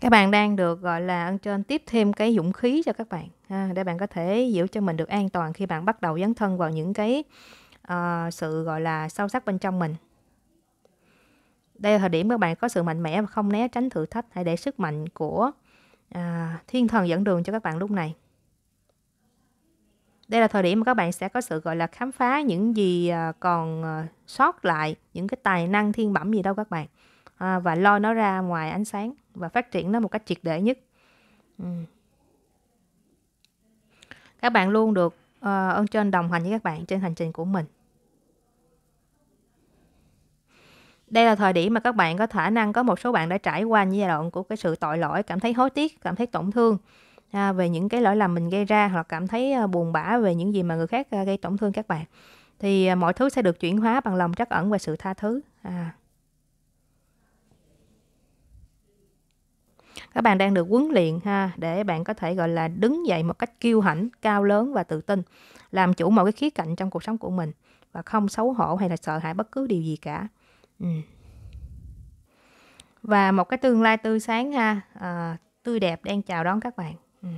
các bạn đang được gọi là ân trên tiếp thêm cái dũng khí cho các bạn ha, để bạn có thể giữ cho mình được an toàn khi bạn bắt đầu dấn thân vào những cái uh, sự gọi là sâu sắc bên trong mình đây là thời điểm các bạn có sự mạnh mẽ và không né tránh thử thách hãy để sức mạnh của à, thiên thần dẫn đường cho các bạn lúc này đây là thời điểm mà các bạn sẽ có sự gọi là khám phá những gì à, còn à, sót lại những cái tài năng thiên bẩm gì đâu các bạn à, và lo nó ra ngoài ánh sáng và phát triển nó một cách triệt để nhất ừ. các bạn luôn được à, ơn trên đồng hành với các bạn trên hành trình của mình Đây là thời điểm mà các bạn có khả năng có một số bạn đã trải qua những giai đoạn của cái sự tội lỗi, cảm thấy hối tiếc, cảm thấy tổn thương à, về những cái lỗi lầm mình gây ra hoặc cảm thấy à, buồn bã về những gì mà người khác à, gây tổn thương các bạn. Thì à, mọi thứ sẽ được chuyển hóa bằng lòng trắc ẩn và sự tha thứ. À. Các bạn đang được huấn luyện ha để bạn có thể gọi là đứng dậy một cách kiêu hãnh, cao lớn và tự tin, làm chủ mọi cái khía cạnh trong cuộc sống của mình và không xấu hổ hay là sợ hãi bất cứ điều gì cả. Ừ. và một cái tương lai tươi sáng ha à, tươi đẹp đang chào đón các bạn ừ.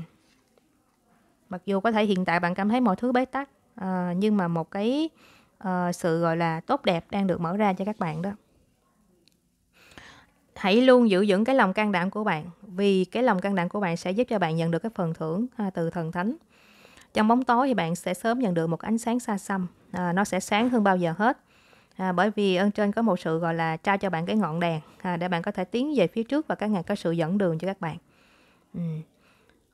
mặc dù có thể hiện tại bạn cảm thấy mọi thứ bế tắc à, nhưng mà một cái à, sự gọi là tốt đẹp đang được mở ra cho các bạn đó hãy luôn giữ vững cái lòng can đảm của bạn vì cái lòng can đảm của bạn sẽ giúp cho bạn nhận được cái phần thưởng ha, à, từ thần thánh trong bóng tối thì bạn sẽ sớm nhận được một ánh sáng xa xăm à, nó sẽ sáng hơn bao giờ hết À, bởi vì ơn trên có một sự gọi là trao cho bạn cái ngọn đèn à, để bạn có thể tiến về phía trước và các ngài có sự dẫn đường cho các bạn. Ừ.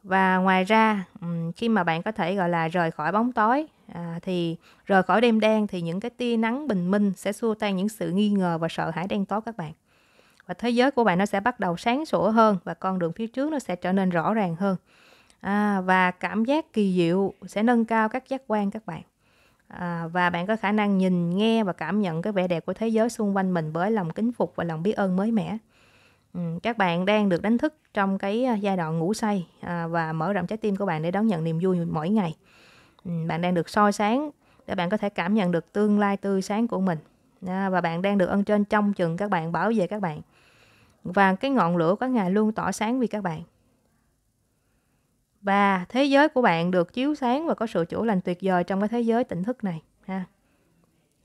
Và ngoài ra khi mà bạn có thể gọi là rời khỏi bóng tối à, thì rời khỏi đêm đen thì những cái tia nắng bình minh sẽ xua tan những sự nghi ngờ và sợ hãi đen tối các bạn. Và thế giới của bạn nó sẽ bắt đầu sáng sủa hơn và con đường phía trước nó sẽ trở nên rõ ràng hơn. À, và cảm giác kỳ diệu sẽ nâng cao các giác quan các bạn à, và bạn có khả năng nhìn nghe và cảm nhận cái vẻ đẹp của thế giới xung quanh mình với lòng kính phục và lòng biết ơn mới mẻ ừ, các bạn đang được đánh thức trong cái à, giai đoạn ngủ say à, và mở rộng trái tim của bạn để đón nhận niềm vui mỗi ngày ừ, bạn đang được soi sáng để bạn có thể cảm nhận được tương lai tươi sáng của mình à, và bạn đang được ân trên trong chừng các bạn bảo vệ các bạn và cái ngọn lửa của ngày luôn tỏa sáng vì các bạn và thế giới của bạn được chiếu sáng và có sự chữa lành tuyệt vời trong cái thế giới tỉnh thức này ha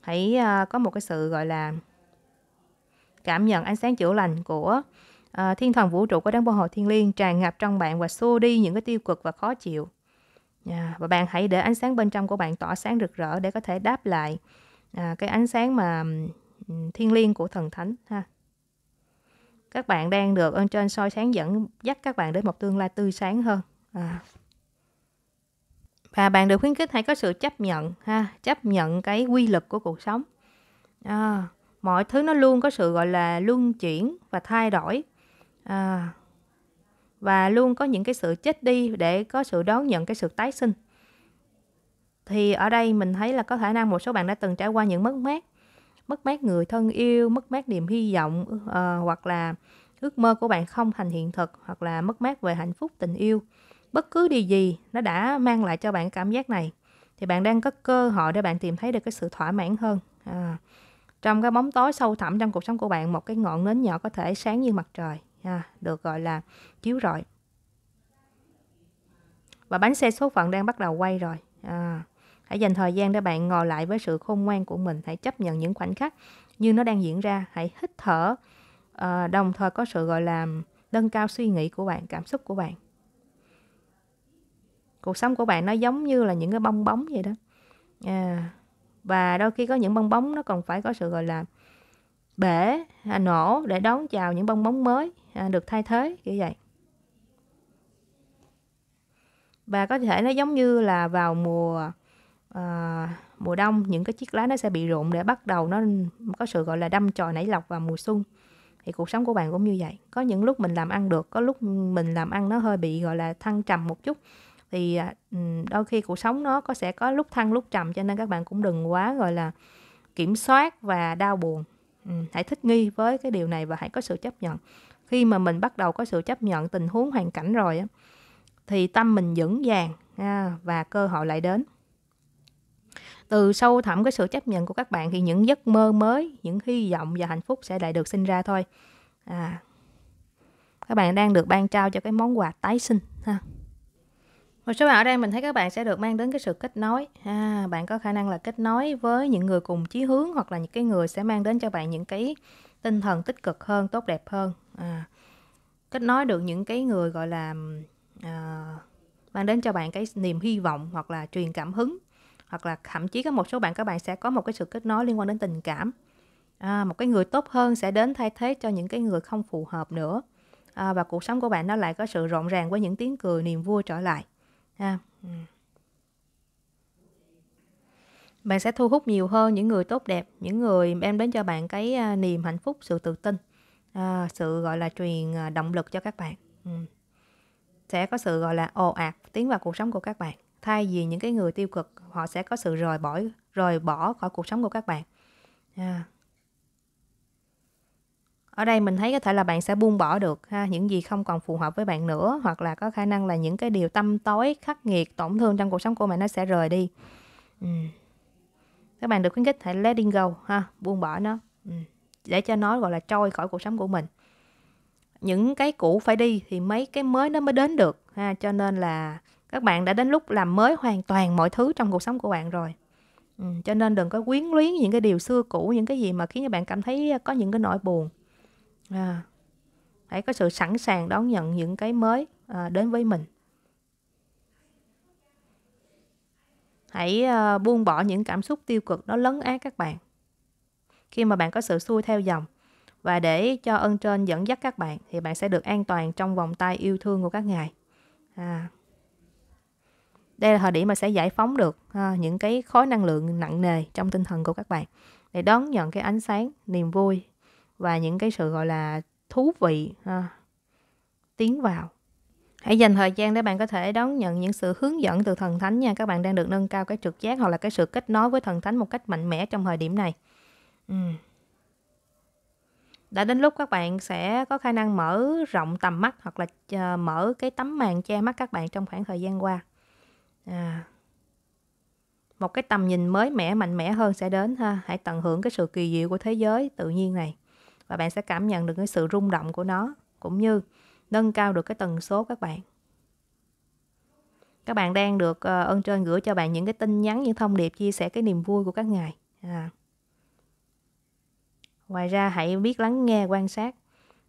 hãy uh, có một cái sự gọi là cảm nhận ánh sáng chữa lành của uh, thiên thần vũ trụ của đấng bảo hộ thiên liêng tràn ngập trong bạn và xua đi những cái tiêu cực và khó chịu yeah. và bạn hãy để ánh sáng bên trong của bạn tỏa sáng rực rỡ để có thể đáp lại uh, cái ánh sáng mà um, thiên liêng của thần thánh ha các bạn đang được ơn trên soi sáng dẫn dắt các bạn đến một tương lai tươi sáng hơn à. và bạn được khuyến khích hãy có sự chấp nhận ha chấp nhận cái quy luật của cuộc sống à, mọi thứ nó luôn có sự gọi là luân chuyển và thay đổi à, và luôn có những cái sự chết đi để có sự đón nhận cái sự tái sinh thì ở đây mình thấy là có khả năng một số bạn đã từng trải qua những mất mát mất mát người thân yêu mất mát niềm hy vọng uh, hoặc là ước mơ của bạn không thành hiện thực hoặc là mất mát về hạnh phúc tình yêu bất cứ điều gì nó đã mang lại cho bạn cảm giác này thì bạn đang có cơ hội để bạn tìm thấy được cái sự thỏa mãn hơn à, trong cái bóng tối sâu thẳm trong cuộc sống của bạn một cái ngọn nến nhỏ có thể sáng như mặt trời à, được gọi là chiếu rọi và bánh xe số phận đang bắt đầu quay rồi à, hãy dành thời gian để bạn ngồi lại với sự khôn ngoan của mình hãy chấp nhận những khoảnh khắc như nó đang diễn ra hãy hít thở à, đồng thời có sự gọi là nâng cao suy nghĩ của bạn cảm xúc của bạn cuộc sống của bạn nó giống như là những cái bong bóng vậy đó à, và đôi khi có những bong bóng nó còn phải có sự gọi là bể à, nổ để đón chào những bong bóng mới à, được thay thế như vậy và có thể nó giống như là vào mùa à, mùa đông những cái chiếc lá nó sẽ bị rụng để bắt đầu nó có sự gọi là đâm chồi nảy lọc vào mùa xuân thì cuộc sống của bạn cũng như vậy có những lúc mình làm ăn được có lúc mình làm ăn nó hơi bị gọi là thăng trầm một chút thì à, đôi khi cuộc sống nó có sẽ có lúc thăng lúc trầm cho nên các bạn cũng đừng quá gọi là kiểm soát và đau buồn hãy thích nghi với cái điều này và hãy có sự chấp nhận khi mà mình bắt đầu có sự chấp nhận tình huống hoàn cảnh rồi thì tâm mình vững vàng à, và cơ hội lại đến từ sâu thẳm cái sự chấp nhận của các bạn thì những giấc mơ mới những hy vọng và hạnh phúc sẽ lại được sinh ra thôi à các bạn đang được ban trao cho cái món quà tái sinh ha một số bạn ở đây mình thấy các bạn sẽ được mang đến cái sự kết nối. À, bạn có khả năng là kết nối với những người cùng chí hướng hoặc là những cái người sẽ mang đến cho bạn những cái tinh thần tích cực hơn, tốt đẹp hơn. À, kết nối được những cái người gọi là à, mang đến cho bạn cái niềm hy vọng hoặc là truyền cảm hứng hoặc là thậm chí có một số bạn các bạn sẽ có một cái sự kết nối liên quan đến tình cảm. À, một cái người tốt hơn sẽ đến thay thế cho những cái người không phù hợp nữa. À, và cuộc sống của bạn nó lại có sự rộn ràng với những tiếng cười niềm vui trở lại ha ừ. bạn sẽ thu hút nhiều hơn những người tốt đẹp những người đem đến cho bạn cái à, niềm hạnh phúc sự tự tin à, sự gọi là truyền à, động lực cho các bạn ừ. sẽ có sự gọi là ồ ạt tiến vào cuộc sống của các bạn thay vì những cái người tiêu cực họ sẽ có sự rời bỏ rời bỏ khỏi cuộc sống của các bạn à ở đây mình thấy có thể là bạn sẽ buông bỏ được ha những gì không còn phù hợp với bạn nữa hoặc là có khả năng là những cái điều tâm tối khắc nghiệt tổn thương trong cuộc sống của bạn nó sẽ rời đi ừ. các bạn được khuyến khích hãy letting go ha buông bỏ nó ừ. để cho nó gọi là trôi khỏi cuộc sống của mình những cái cũ phải đi thì mấy cái mới nó mới đến được ha cho nên là các bạn đã đến lúc làm mới hoàn toàn mọi thứ trong cuộc sống của bạn rồi ừ. cho nên đừng có quyến luyến những cái điều xưa cũ những cái gì mà khiến cho bạn cảm thấy có những cái nỗi buồn à, hãy có sự sẵn sàng đón nhận những cái mới à, đến với mình hãy à, buông bỏ những cảm xúc tiêu cực nó lấn át các bạn khi mà bạn có sự xuôi theo dòng và để cho ơn trên dẫn dắt các bạn thì bạn sẽ được an toàn trong vòng tay yêu thương của các ngài à, đây là thời điểm mà sẽ giải phóng được à, những cái khối năng lượng nặng nề trong tinh thần của các bạn để đón nhận cái ánh sáng niềm vui và những cái sự gọi là thú vị à, tiến vào hãy dành thời gian để bạn có thể đón nhận những sự hướng dẫn từ thần thánh nha các bạn đang được nâng cao cái trực giác hoặc là cái sự kết nối với thần thánh một cách mạnh mẽ trong thời điểm này ừ. đã đến lúc các bạn sẽ có khả năng mở rộng tầm mắt hoặc là ờ, mở cái tấm màn che mắt các bạn trong khoảng thời gian qua à. một cái tầm nhìn mới mẻ mạnh mẽ hơn sẽ đến ha hãy tận hưởng cái sự kỳ diệu của thế giới tự nhiên này và bạn sẽ cảm nhận được cái sự rung động của nó cũng như nâng cao được cái tần số các bạn các bạn đang được ờ, ơn trên gửi cho bạn những cái tin nhắn những thông điệp chia sẻ cái niềm vui của các ngài à. ngoài ra hãy biết lắng nghe quan sát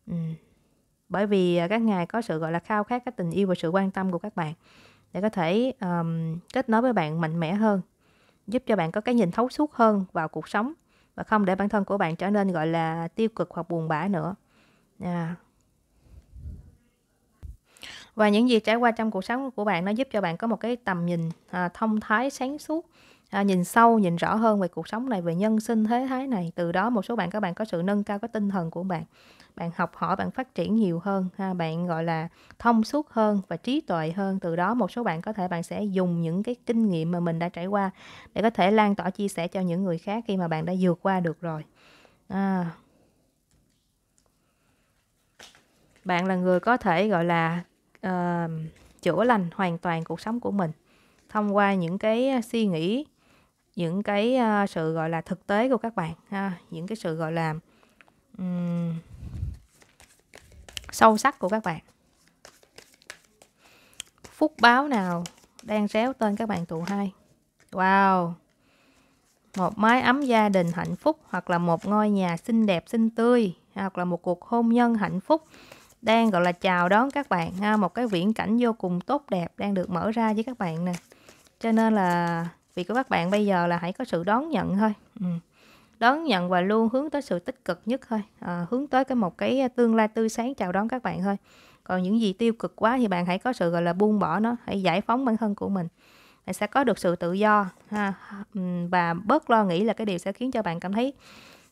ừ. bởi vì ờ, các ngài có sự gọi là khao khát cái tình yêu và sự quan tâm của các bạn để có thể um, kết nối với bạn mạnh mẽ hơn giúp cho bạn có cái nhìn thấu suốt hơn vào cuộc sống và không để bản thân của bạn trở nên gọi là tiêu cực hoặc buồn bã nữa à. và những gì trải qua trong cuộc sống của bạn nó giúp cho bạn có một cái tầm nhìn à, thông thái sáng suốt à, nhìn sâu nhìn rõ hơn về cuộc sống này về nhân sinh thế thái này từ đó một số bạn các bạn có sự nâng cao cái tinh thần của bạn bạn học hỏi bạn phát triển nhiều hơn ha, bạn gọi là thông suốt hơn và trí tuệ hơn từ đó một số bạn có thể bạn sẽ dùng những cái kinh nghiệm mà mình đã trải qua để có thể lan tỏa chia sẻ cho những người khác khi mà bạn đã vượt qua được rồi à. bạn là người có thể gọi là uh, chữa lành hoàn toàn cuộc sống của mình thông qua những cái à, suy nghĩ những cái uh, sự gọi là thực tế của các bạn ha những cái sự gọi là um, sâu sắc của các bạn phúc báo nào đang réo tên các bạn tụ hai wow một mái ấm gia đình hạnh phúc hoặc là một ngôi nhà xinh đẹp xinh tươi hoặc là một cuộc hôn nhân hạnh phúc đang gọi là chào đón các bạn ha một cái viễn cảnh vô cùng tốt đẹp đang được mở ra với các bạn nè cho nên là vì các bạn bây giờ là hãy có sự đón nhận thôi ừ. đón nhận và luôn hướng tới sự tích cực nhất thôi à, hướng tới cái một cái tương lai tươi sáng chào đón các bạn thôi còn những gì tiêu cực quá thì bạn hãy có sự gọi là buông bỏ nó hãy giải phóng bản thân của mình bạn sẽ có được sự tự do ha ừ, và bớt lo nghĩ là cái điều sẽ khiến cho bạn cảm thấy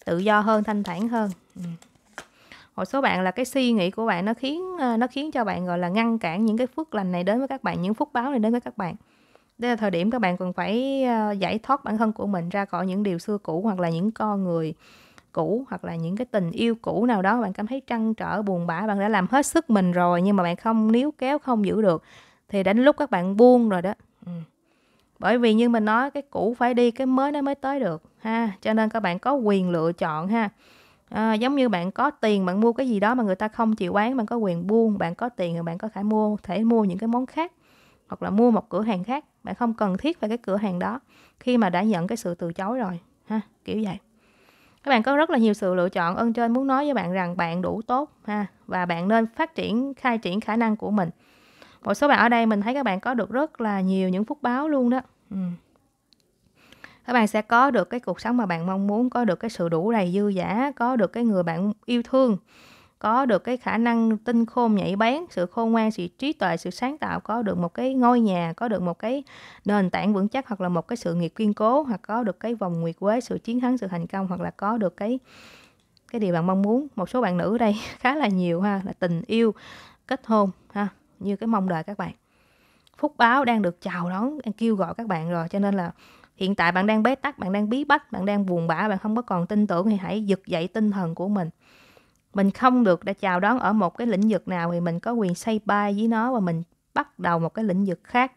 tự do hơn thanh thản hơn ừ. một số bạn là cái suy nghĩ của bạn nó khiến ờ, nó khiến cho bạn gọi là ngăn cản những cái phước lành này đến với các bạn những phúc báo này đến với các bạn đây là thời điểm các bạn cần phải ờ, giải thoát bản thân của mình ra khỏi những điều xưa cũ hoặc là những con người cũ hoặc là những cái tình yêu cũ nào đó bạn cảm thấy trăn trở buồn bã bạn đã làm hết sức mình rồi nhưng mà bạn không níu kéo không giữ được thì đến lúc các bạn buông rồi đó ừ. bởi vì như mình nói cái cũ phải đi cái mới nó mới tới được ha cho nên các bạn có quyền lựa chọn ha à, giống như bạn có tiền bạn mua cái gì đó mà người ta không chịu bán bạn có quyền buông bạn có tiền thì bạn có thể mua thể mua những cái món khác hoặc là mua một cửa hàng khác bạn không cần thiết về cái cửa hàng đó khi mà đã nhận cái sự từ chối rồi ha kiểu vậy các bạn có rất là nhiều sự lựa chọn ơn trên muốn nói với bạn rằng bạn đủ tốt ha và bạn nên phát triển khai triển khả năng của mình một số bạn ở đây mình thấy các bạn có được rất là nhiều những phúc báo luôn đó ừ. các bạn sẽ có được cái cuộc sống mà bạn mong muốn có được cái sự đủ đầy dư giả có được cái người bạn yêu thương có được cái khả năng tinh khôn nhạy bén sự khôn ngoan sự trí tuệ sự sáng tạo có được một cái ngôi nhà có được một cái nền tảng vững chắc hoặc là một cái sự nghiệp kiên cố hoặc có được cái vòng nguyệt quế sự chiến thắng sự thành công hoặc là có được cái cái điều bạn mong muốn một số bạn nữ ở đây khá là nhiều ha là tình yêu kết hôn ha như cái mong đợi các bạn phúc báo đang được chào đón đang kêu gọi các bạn rồi cho nên là hiện tại bạn đang bế tắc bạn đang bí bách bạn đang buồn bã bạn không có còn tin tưởng thì hãy giật dậy tinh thần của mình mình không được đã chào đón ở một cái lĩnh vực nào thì mình có quyền say bay với nó và mình bắt đầu một cái lĩnh vực khác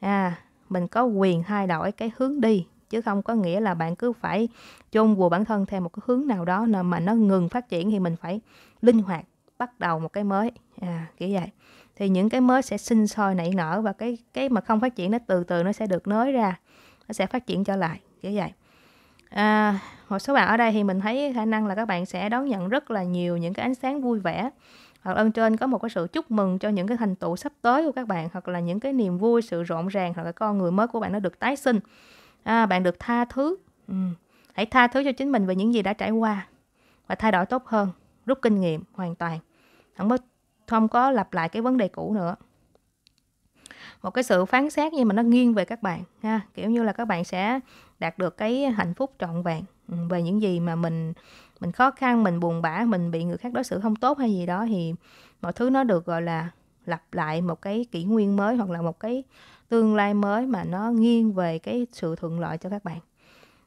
à mình có quyền thay đổi cái hướng đi chứ không có nghĩa là bạn cứ phải chôn vùi bản thân theo một cái hướng nào đó mà nó ngừng phát triển thì mình phải linh hoạt bắt đầu một cái mới à kiểu vậy thì những cái mới sẽ sinh sôi nảy nở và cái cái mà không phát triển nó từ từ nó sẽ được nới ra nó sẽ phát triển trở lại kiểu vậy À, một số bạn ở đây thì mình thấy khả năng là các bạn sẽ đón nhận rất là nhiều những cái ánh sáng vui vẻ hoặc ơn trên có một cái sự chúc mừng cho những cái thành tựu sắp tới của các bạn hoặc là những cái niềm vui sự rộn ràng hoặc là con người mới của bạn nó được tái sinh à, bạn được tha thứ ừ. hãy tha thứ cho chính mình về những gì đã trải qua và thay đổi tốt hơn rút kinh nghiệm hoàn toàn không có không có lặp lại cái vấn đề cũ nữa một cái sự phán xét nhưng mà nó nghiêng về các bạn ha kiểu như là các bạn sẽ đạt được cái hạnh phúc trọn vẹn ừ, về những gì mà mình mình khó khăn mình buồn bã mình bị người khác đối xử không tốt hay gì đó thì mọi thứ nó được gọi là lặp lại một cái kỷ nguyên mới hoặc là một cái tương lai mới mà nó nghiêng về cái sự thuận lợi cho các bạn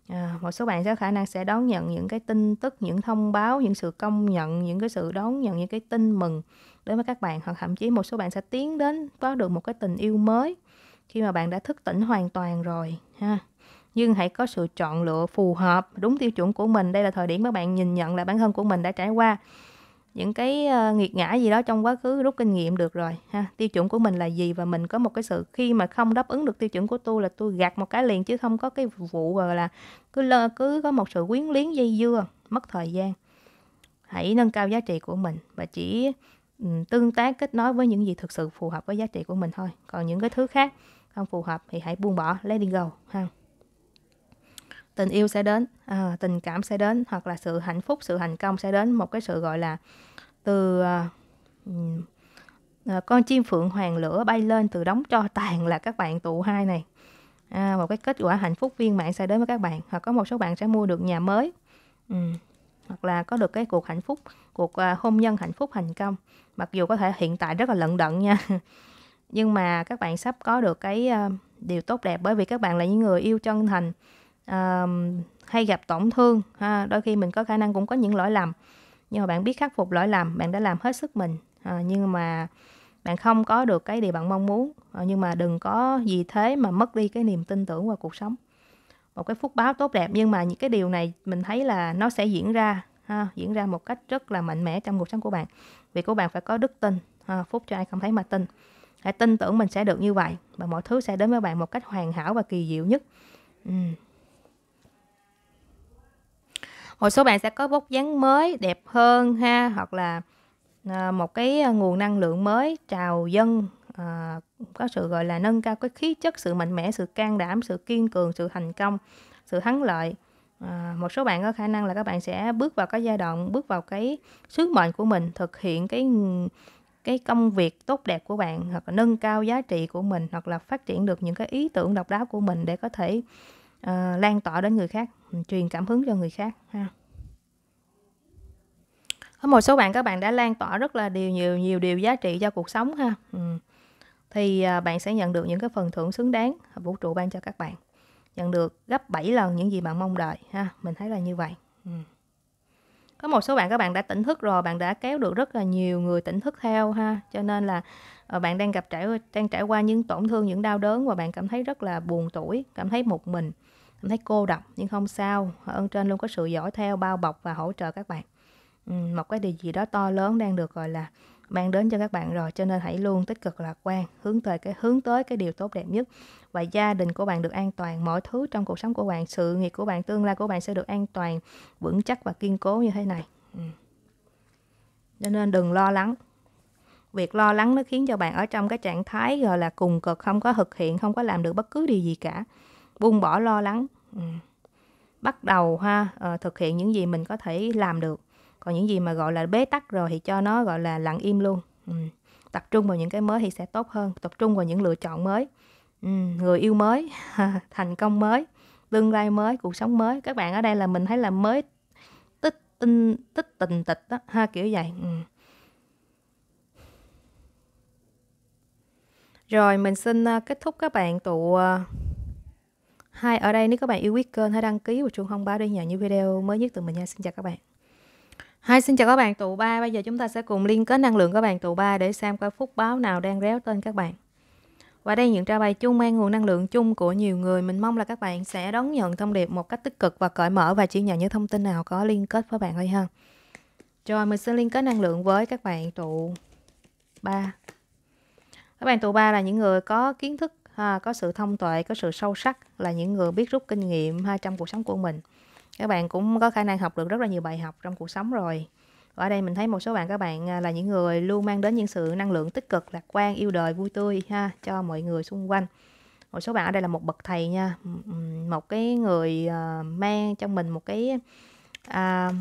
À, một số bạn sẽ khả năng sẽ đón nhận những cái tin tức, những thông báo, những sự công nhận, những cái sự đón nhận, những cái tin mừng đối với các bạn hoặc thậm chí một số bạn sẽ tiến đến có được một cái tình yêu mới khi mà bạn đã thức tỉnh hoàn toàn rồi ha nhưng hãy có sự chọn lựa phù hợp đúng tiêu chuẩn của mình đây là thời điểm các bạn nhìn nhận là bản thân của mình đã trải qua những cái ờ, nghiệt ngã gì đó trong quá khứ rút kinh nghiệm được rồi ha tiêu chuẩn của mình là gì và mình có một cái sự khi mà không đáp ứng được tiêu chuẩn của tôi là tôi gạt một cái liền chứ không có cái vụ gọi là cứ lơ cứ có một sự quyến luyến dây dưa mất thời gian hãy nâng cao giá trị của mình và chỉ tương tác kết nối với những gì thực sự phù hợp với giá trị của mình thôi còn những cái thứ khác không phù hợp thì hãy buông bỏ letting go ha tình yêu sẽ đến à, tình cảm sẽ đến hoặc là sự hạnh phúc sự thành công sẽ đến một cái sự gọi là từ uh, con chim phượng hoàng lửa bay lên từ đóng cho tàn là các bạn tụ hai này à, một cái kết quả hạnh phúc viên mãn sẽ đến với các bạn hoặc có một số bạn sẽ mua được nhà mới ừ. hoặc là có được cái cuộc hạnh phúc cuộc uh, hôn nhân hạnh phúc thành công mặc dù có thể hiện tại rất là lận đận nha nhưng mà các bạn sắp có được cái uh, điều tốt đẹp bởi vì các bạn là những người yêu chân thành uh, hay gặp tổn thương ha đôi khi mình có khả năng cũng có những lỗi lầm nhưng mà bạn biết khắc phục lỗi lầm bạn đã làm hết sức mình à, nhưng mà bạn không có được cái điều bạn mong muốn à, nhưng mà đừng có gì thế mà mất đi cái niềm tin tưởng vào cuộc sống một cái phúc báo tốt đẹp nhưng mà những cái điều này mình thấy là nó sẽ diễn ra ha, diễn ra một cách rất là mạnh mẽ trong cuộc sống của bạn vì của bạn phải có đức tin ha, phúc cho ai không thấy mà tin hãy tin tưởng mình sẽ được như vậy và mọi thứ sẽ đến với bạn một cách hoàn hảo và kỳ diệu nhất uhm một số bạn sẽ có vóc dáng mới đẹp hơn ha hoặc là ờ, một cái ờ, nguồn năng lượng mới trào dân à, ờ, có sự gọi là nâng cao cái khí chất sự mạnh mẽ sự can đảm sự kiên cường sự thành công sự thắng lợi à, một số bạn có khả năng là các bạn sẽ bước vào cái giai đoạn bước vào cái sứ mệnh của mình thực hiện cái cái công việc tốt đẹp của bạn hoặc là nâng cao giá trị của mình hoặc là phát triển được những cái ý tưởng độc đáo của mình để có thể uh, lan tỏa đến người khác truyền cảm hứng cho người khác ha có một số bạn các bạn đã lan tỏa rất là điều nhiều nhiều điều giá trị cho cuộc sống ha ừ. thì à, bạn sẽ nhận được những cái phần thưởng xứng đáng à, vũ trụ ban cho các bạn nhận được gấp 7 lần những gì bạn mong đợi ha mình thấy là như vậy ừ. có một số bạn các bạn đã tỉnh thức rồi bạn đã kéo được rất là nhiều người tỉnh thức theo ha cho nên là à, bạn đang gặp trải đang trải qua những tổn thương những đau đớn và bạn cảm thấy rất là buồn tuổi cảm thấy một mình cảm thấy cô độc nhưng không sao ơn trên luôn có sự dõi theo bao bọc và hỗ trợ các bạn ừ, một cái điều gì đó to lớn đang được gọi là mang đến cho các bạn rồi cho nên hãy luôn tích cực lạc quan hướng tới cái hướng tới cái điều tốt đẹp nhất và gia đình của bạn được an toàn mọi thứ trong cuộc sống của bạn sự nghiệp của bạn tương lai của bạn sẽ được an toàn vững chắc và kiên cố như thế này ừ. cho nên đừng lo lắng việc lo lắng nó khiến cho bạn ở trong cái trạng thái gọi là cùng cực không có thực hiện không có làm được bất cứ điều gì cả buông bỏ lo lắng ừ. bắt đầu ha ờ, thực hiện những gì mình có thể làm được còn những gì mà gọi là bế tắc rồi thì cho nó gọi là lặng im luôn ừ. tập trung vào những cái mới thì sẽ tốt hơn tập trung vào những lựa chọn mới ừ, người yêu mới thành công mới tương lai mới cuộc sống mới các bạn ở đây là mình thấy là mới tích tinh tích tình tịch đó ha kiểu vậy rồi mình xin ờ, kết thúc các bạn tụ ờ, Hai, ở đây nếu các bạn yêu quý kênh hãy đăng ký và chuông thông báo để nhận những video mới nhất từ mình nha. Xin chào các bạn. Hai, xin chào các bạn tụ ba. Bây giờ chúng ta sẽ cùng liên kết năng lượng các bạn tụ ba để xem coi phúc báo nào đang réo tên các bạn. Và đây những trao bài chung mang nguồn năng lượng chung của nhiều người. Mình mong là các bạn sẽ đón nhận thông điệp một cách tích cực và cởi mở và chỉ nhận những thông tin nào có liên kết với bạn thôi ha. Rồi mình sẽ liên kết năng lượng với các bạn tụ ba Các bạn tụ ba là những người có kiến thức ha, có sự thông tuệ có sự sâu sắc là những người biết rút kinh nghiệm ha, trong cuộc sống của mình các bạn cũng có khả năng học được rất là nhiều bài học trong cuộc sống rồi ở đây mình thấy một số bạn các bạn à, là những người luôn mang đến những sự năng lượng tích cực lạc quan yêu đời vui tươi ha cho mọi người xung quanh một số bạn ở đây là một bậc thầy nha một cái người à, mang trong mình một cái à,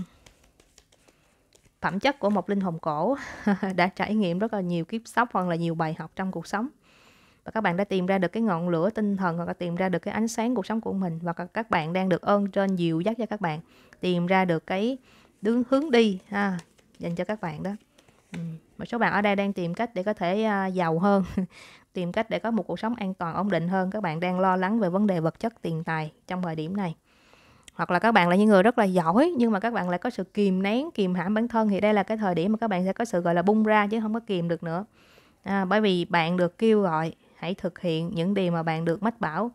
phẩm chất của một linh hồn cổ đã trải nghiệm rất là nhiều kiếp sống, hoặc là nhiều bài học trong cuộc sống và các bạn đã tìm ra được cái ngọn lửa tinh thần hoặc là tìm ra được cái ánh sáng cuộc sống của mình và các bạn đang được ơn trên dịu dắt cho các bạn tìm ra được cái đứng hướng đi ha dành cho các bạn đó ừ. một số bạn ở đây đang tìm cách để có thể à, giàu hơn tìm cách để có một cuộc sống an toàn ổn định hơn các bạn đang lo lắng về vấn đề vật chất tiền tài trong thời điểm này hoặc là các bạn là những người rất là giỏi nhưng mà các bạn lại có sự kìm nén kìm hãm bản thân thì đây là cái thời điểm mà các bạn sẽ có sự gọi là bung ra chứ không có kìm được nữa à, bởi vì bạn được kêu gọi hãy thực hiện những điều mà bạn được mách bảo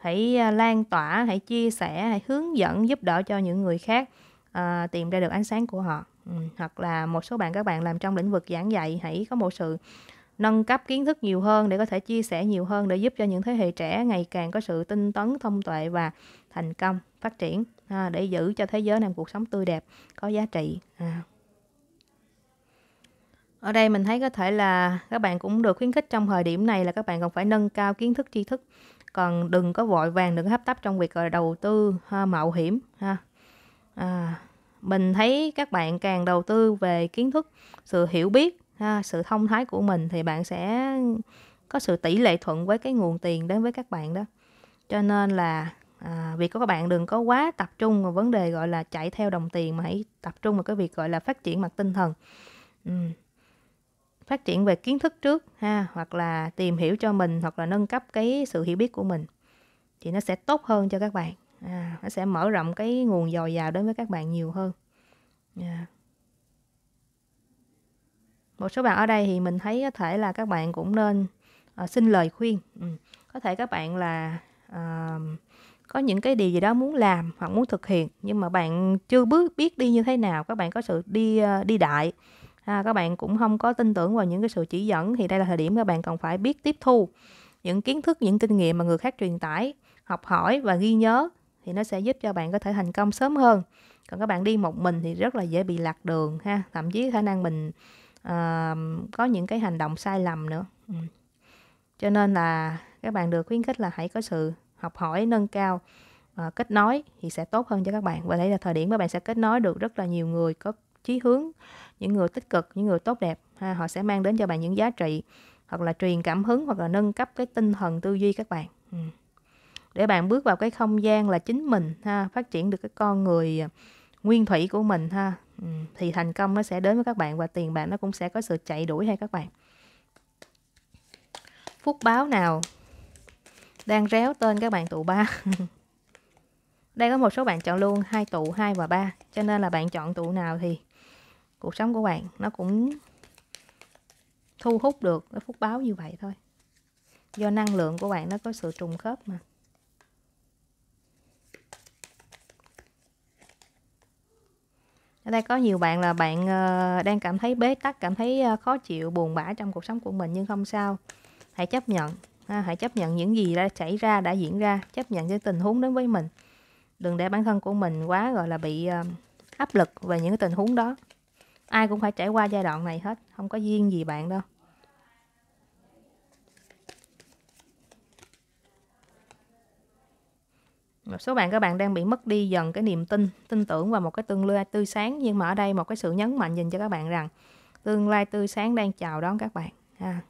hãy à, lan tỏa hãy chia sẻ hãy hướng dẫn giúp đỡ cho những người khác à, tìm ra được ánh sáng của họ ừ. hoặc là một số bạn các bạn làm trong lĩnh vực giảng dạy hãy có một sự nâng cấp kiến thức nhiều hơn để có thể chia sẻ nhiều hơn để giúp cho những thế hệ trẻ ngày càng có sự tinh tấn thông tuệ và thành công phát triển à, để giữ cho thế giới này cuộc sống tươi đẹp có giá trị à. Ở đây mình thấy có thể là các bạn cũng được khuyến khích trong thời điểm này là các bạn còn phải nâng cao kiến thức tri thức. Còn đừng có vội vàng, đừng có hấp tấp trong việc đầu tư ha, mạo hiểm ha. À, mình thấy các bạn càng đầu tư về kiến thức, sự hiểu biết, ha, sự thông thái của mình thì bạn sẽ có sự tỷ lệ thuận với cái nguồn tiền đến với các bạn đó. Cho nên là à, việc của các bạn đừng có quá tập trung vào vấn đề gọi là chạy theo đồng tiền mà hãy tập trung vào cái việc gọi là phát triển mặt tinh thần. Ừ phát triển về kiến thức trước ha hoặc là tìm hiểu cho mình hoặc là nâng cấp cái sự hiểu biết của mình thì nó sẽ tốt hơn cho các bạn à, nó sẽ mở rộng cái nguồn dồi dào đến với các bạn nhiều hơn yeah. À. một số bạn ở đây thì mình thấy có thể là các bạn cũng nên uh, xin lời khuyên ừ. có thể các bạn là uh, có những cái điều gì đó muốn làm hoặc muốn thực hiện nhưng mà bạn chưa bước biết đi như thế nào các bạn có sự đi uh, đi đại à, các bạn cũng không có tin tưởng vào những cái sự chỉ dẫn thì đây là thời điểm các bạn cần phải biết tiếp thu những kiến thức những kinh nghiệm mà người khác truyền tải học hỏi và ghi nhớ thì nó sẽ giúp cho bạn có thể thành công sớm hơn còn các bạn đi một mình thì rất là dễ bị lạc đường ha thậm chí khả năng mình uh, có những cái hành động sai lầm nữa ừ. cho nên là các bạn được khuyến khích là hãy có sự học hỏi nâng cao uh, kết nối thì sẽ tốt hơn cho các bạn và đây là thời điểm các bạn sẽ kết nối được rất là nhiều người có chí hướng những người tích cực những người tốt đẹp ha họ sẽ mang đến cho bạn những giá trị hoặc là truyền cảm hứng hoặc là nâng cấp cái tinh thần tư duy các bạn ừ. để bạn bước vào cái không gian là chính mình ha phát triển được cái con người à, nguyên thủy của mình ha ừ, thì thành công nó sẽ đến với các bạn và tiền bạc nó cũng sẽ có sự chạy đuổi hay các bạn phúc báo nào đang réo tên các bạn tụ ba đây có một số bạn chọn luôn hai tụ 2 và 3 cho nên là bạn chọn tụ nào thì cuộc sống của bạn nó cũng thu hút được cái phúc báo như vậy thôi do năng lượng của bạn nó có sự trùng khớp mà ở đây có nhiều bạn là bạn ờ, đang cảm thấy bế tắc cảm thấy ờ, khó chịu buồn bã trong cuộc sống của mình nhưng không sao hãy chấp nhận hãy chấp nhận những gì đã xảy ra đã diễn ra chấp nhận cái tình huống đến với mình đừng để bản thân của mình quá gọi là bị ờ, áp lực về những cái tình huống đó ai cũng phải trải qua giai đoạn này hết không có duyên gì bạn đâu một số bạn các bạn đang bị mất đi dần cái niềm tin tin tưởng vào một cái tương lai tươi sáng nhưng mà ở đây một cái sự nhấn mạnh dành cho các bạn rằng tương lai tươi sáng đang chào đón các bạn ha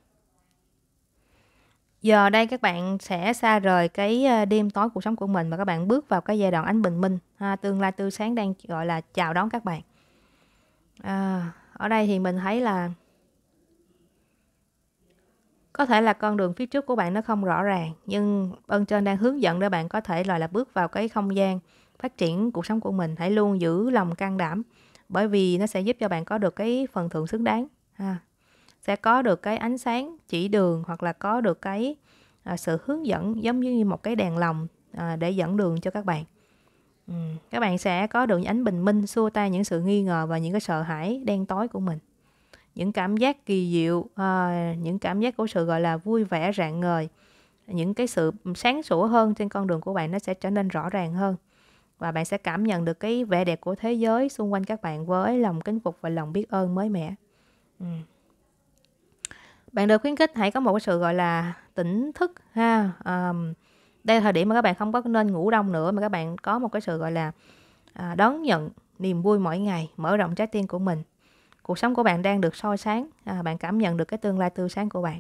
giờ đây các bạn sẽ xa rời cái ờ, đêm tối cuộc sống của mình và các bạn bước vào cái giai đoạn ánh bình minh ha, tương lai tươi sáng đang gọi là chào đón các bạn à, ở đây thì mình thấy là có thể là con đường phía trước của bạn nó không rõ ràng nhưng ơn trên đang hướng dẫn để bạn có thể gọi là bước vào cái không gian phát triển cuộc sống của mình hãy luôn giữ lòng can đảm bởi vì nó sẽ giúp cho bạn có được cái phần thưởng xứng đáng à, sẽ có được cái ánh sáng chỉ đường hoặc là có được cái à, sự hướng dẫn giống như một cái đèn lồng à, để dẫn đường cho các bạn Ừ. Các bạn sẽ có được ánh bình minh xua tan những sự nghi ngờ và những cái sợ hãi đen tối của mình. Những cảm giác kỳ diệu, à, những cảm giác của sự gọi là vui vẻ rạng ngời, những cái sự sáng sủa hơn trên con đường của bạn nó sẽ trở nên rõ ràng hơn và bạn sẽ cảm nhận được cái vẻ đẹp của thế giới xung quanh các bạn với lòng kính phục và lòng biết ơn mới mẻ. Ừ. Bạn được khuyến khích hãy có một cái sự gọi là tỉnh thức ha. Um, đây là thời điểm mà các bạn không có nên ngủ đông nữa mà các bạn có một cái sự gọi là à, đón nhận niềm vui mỗi ngày mở rộng trái tim của mình cuộc sống của bạn đang được soi sáng à, bạn cảm nhận được cái tương lai tươi sáng của bạn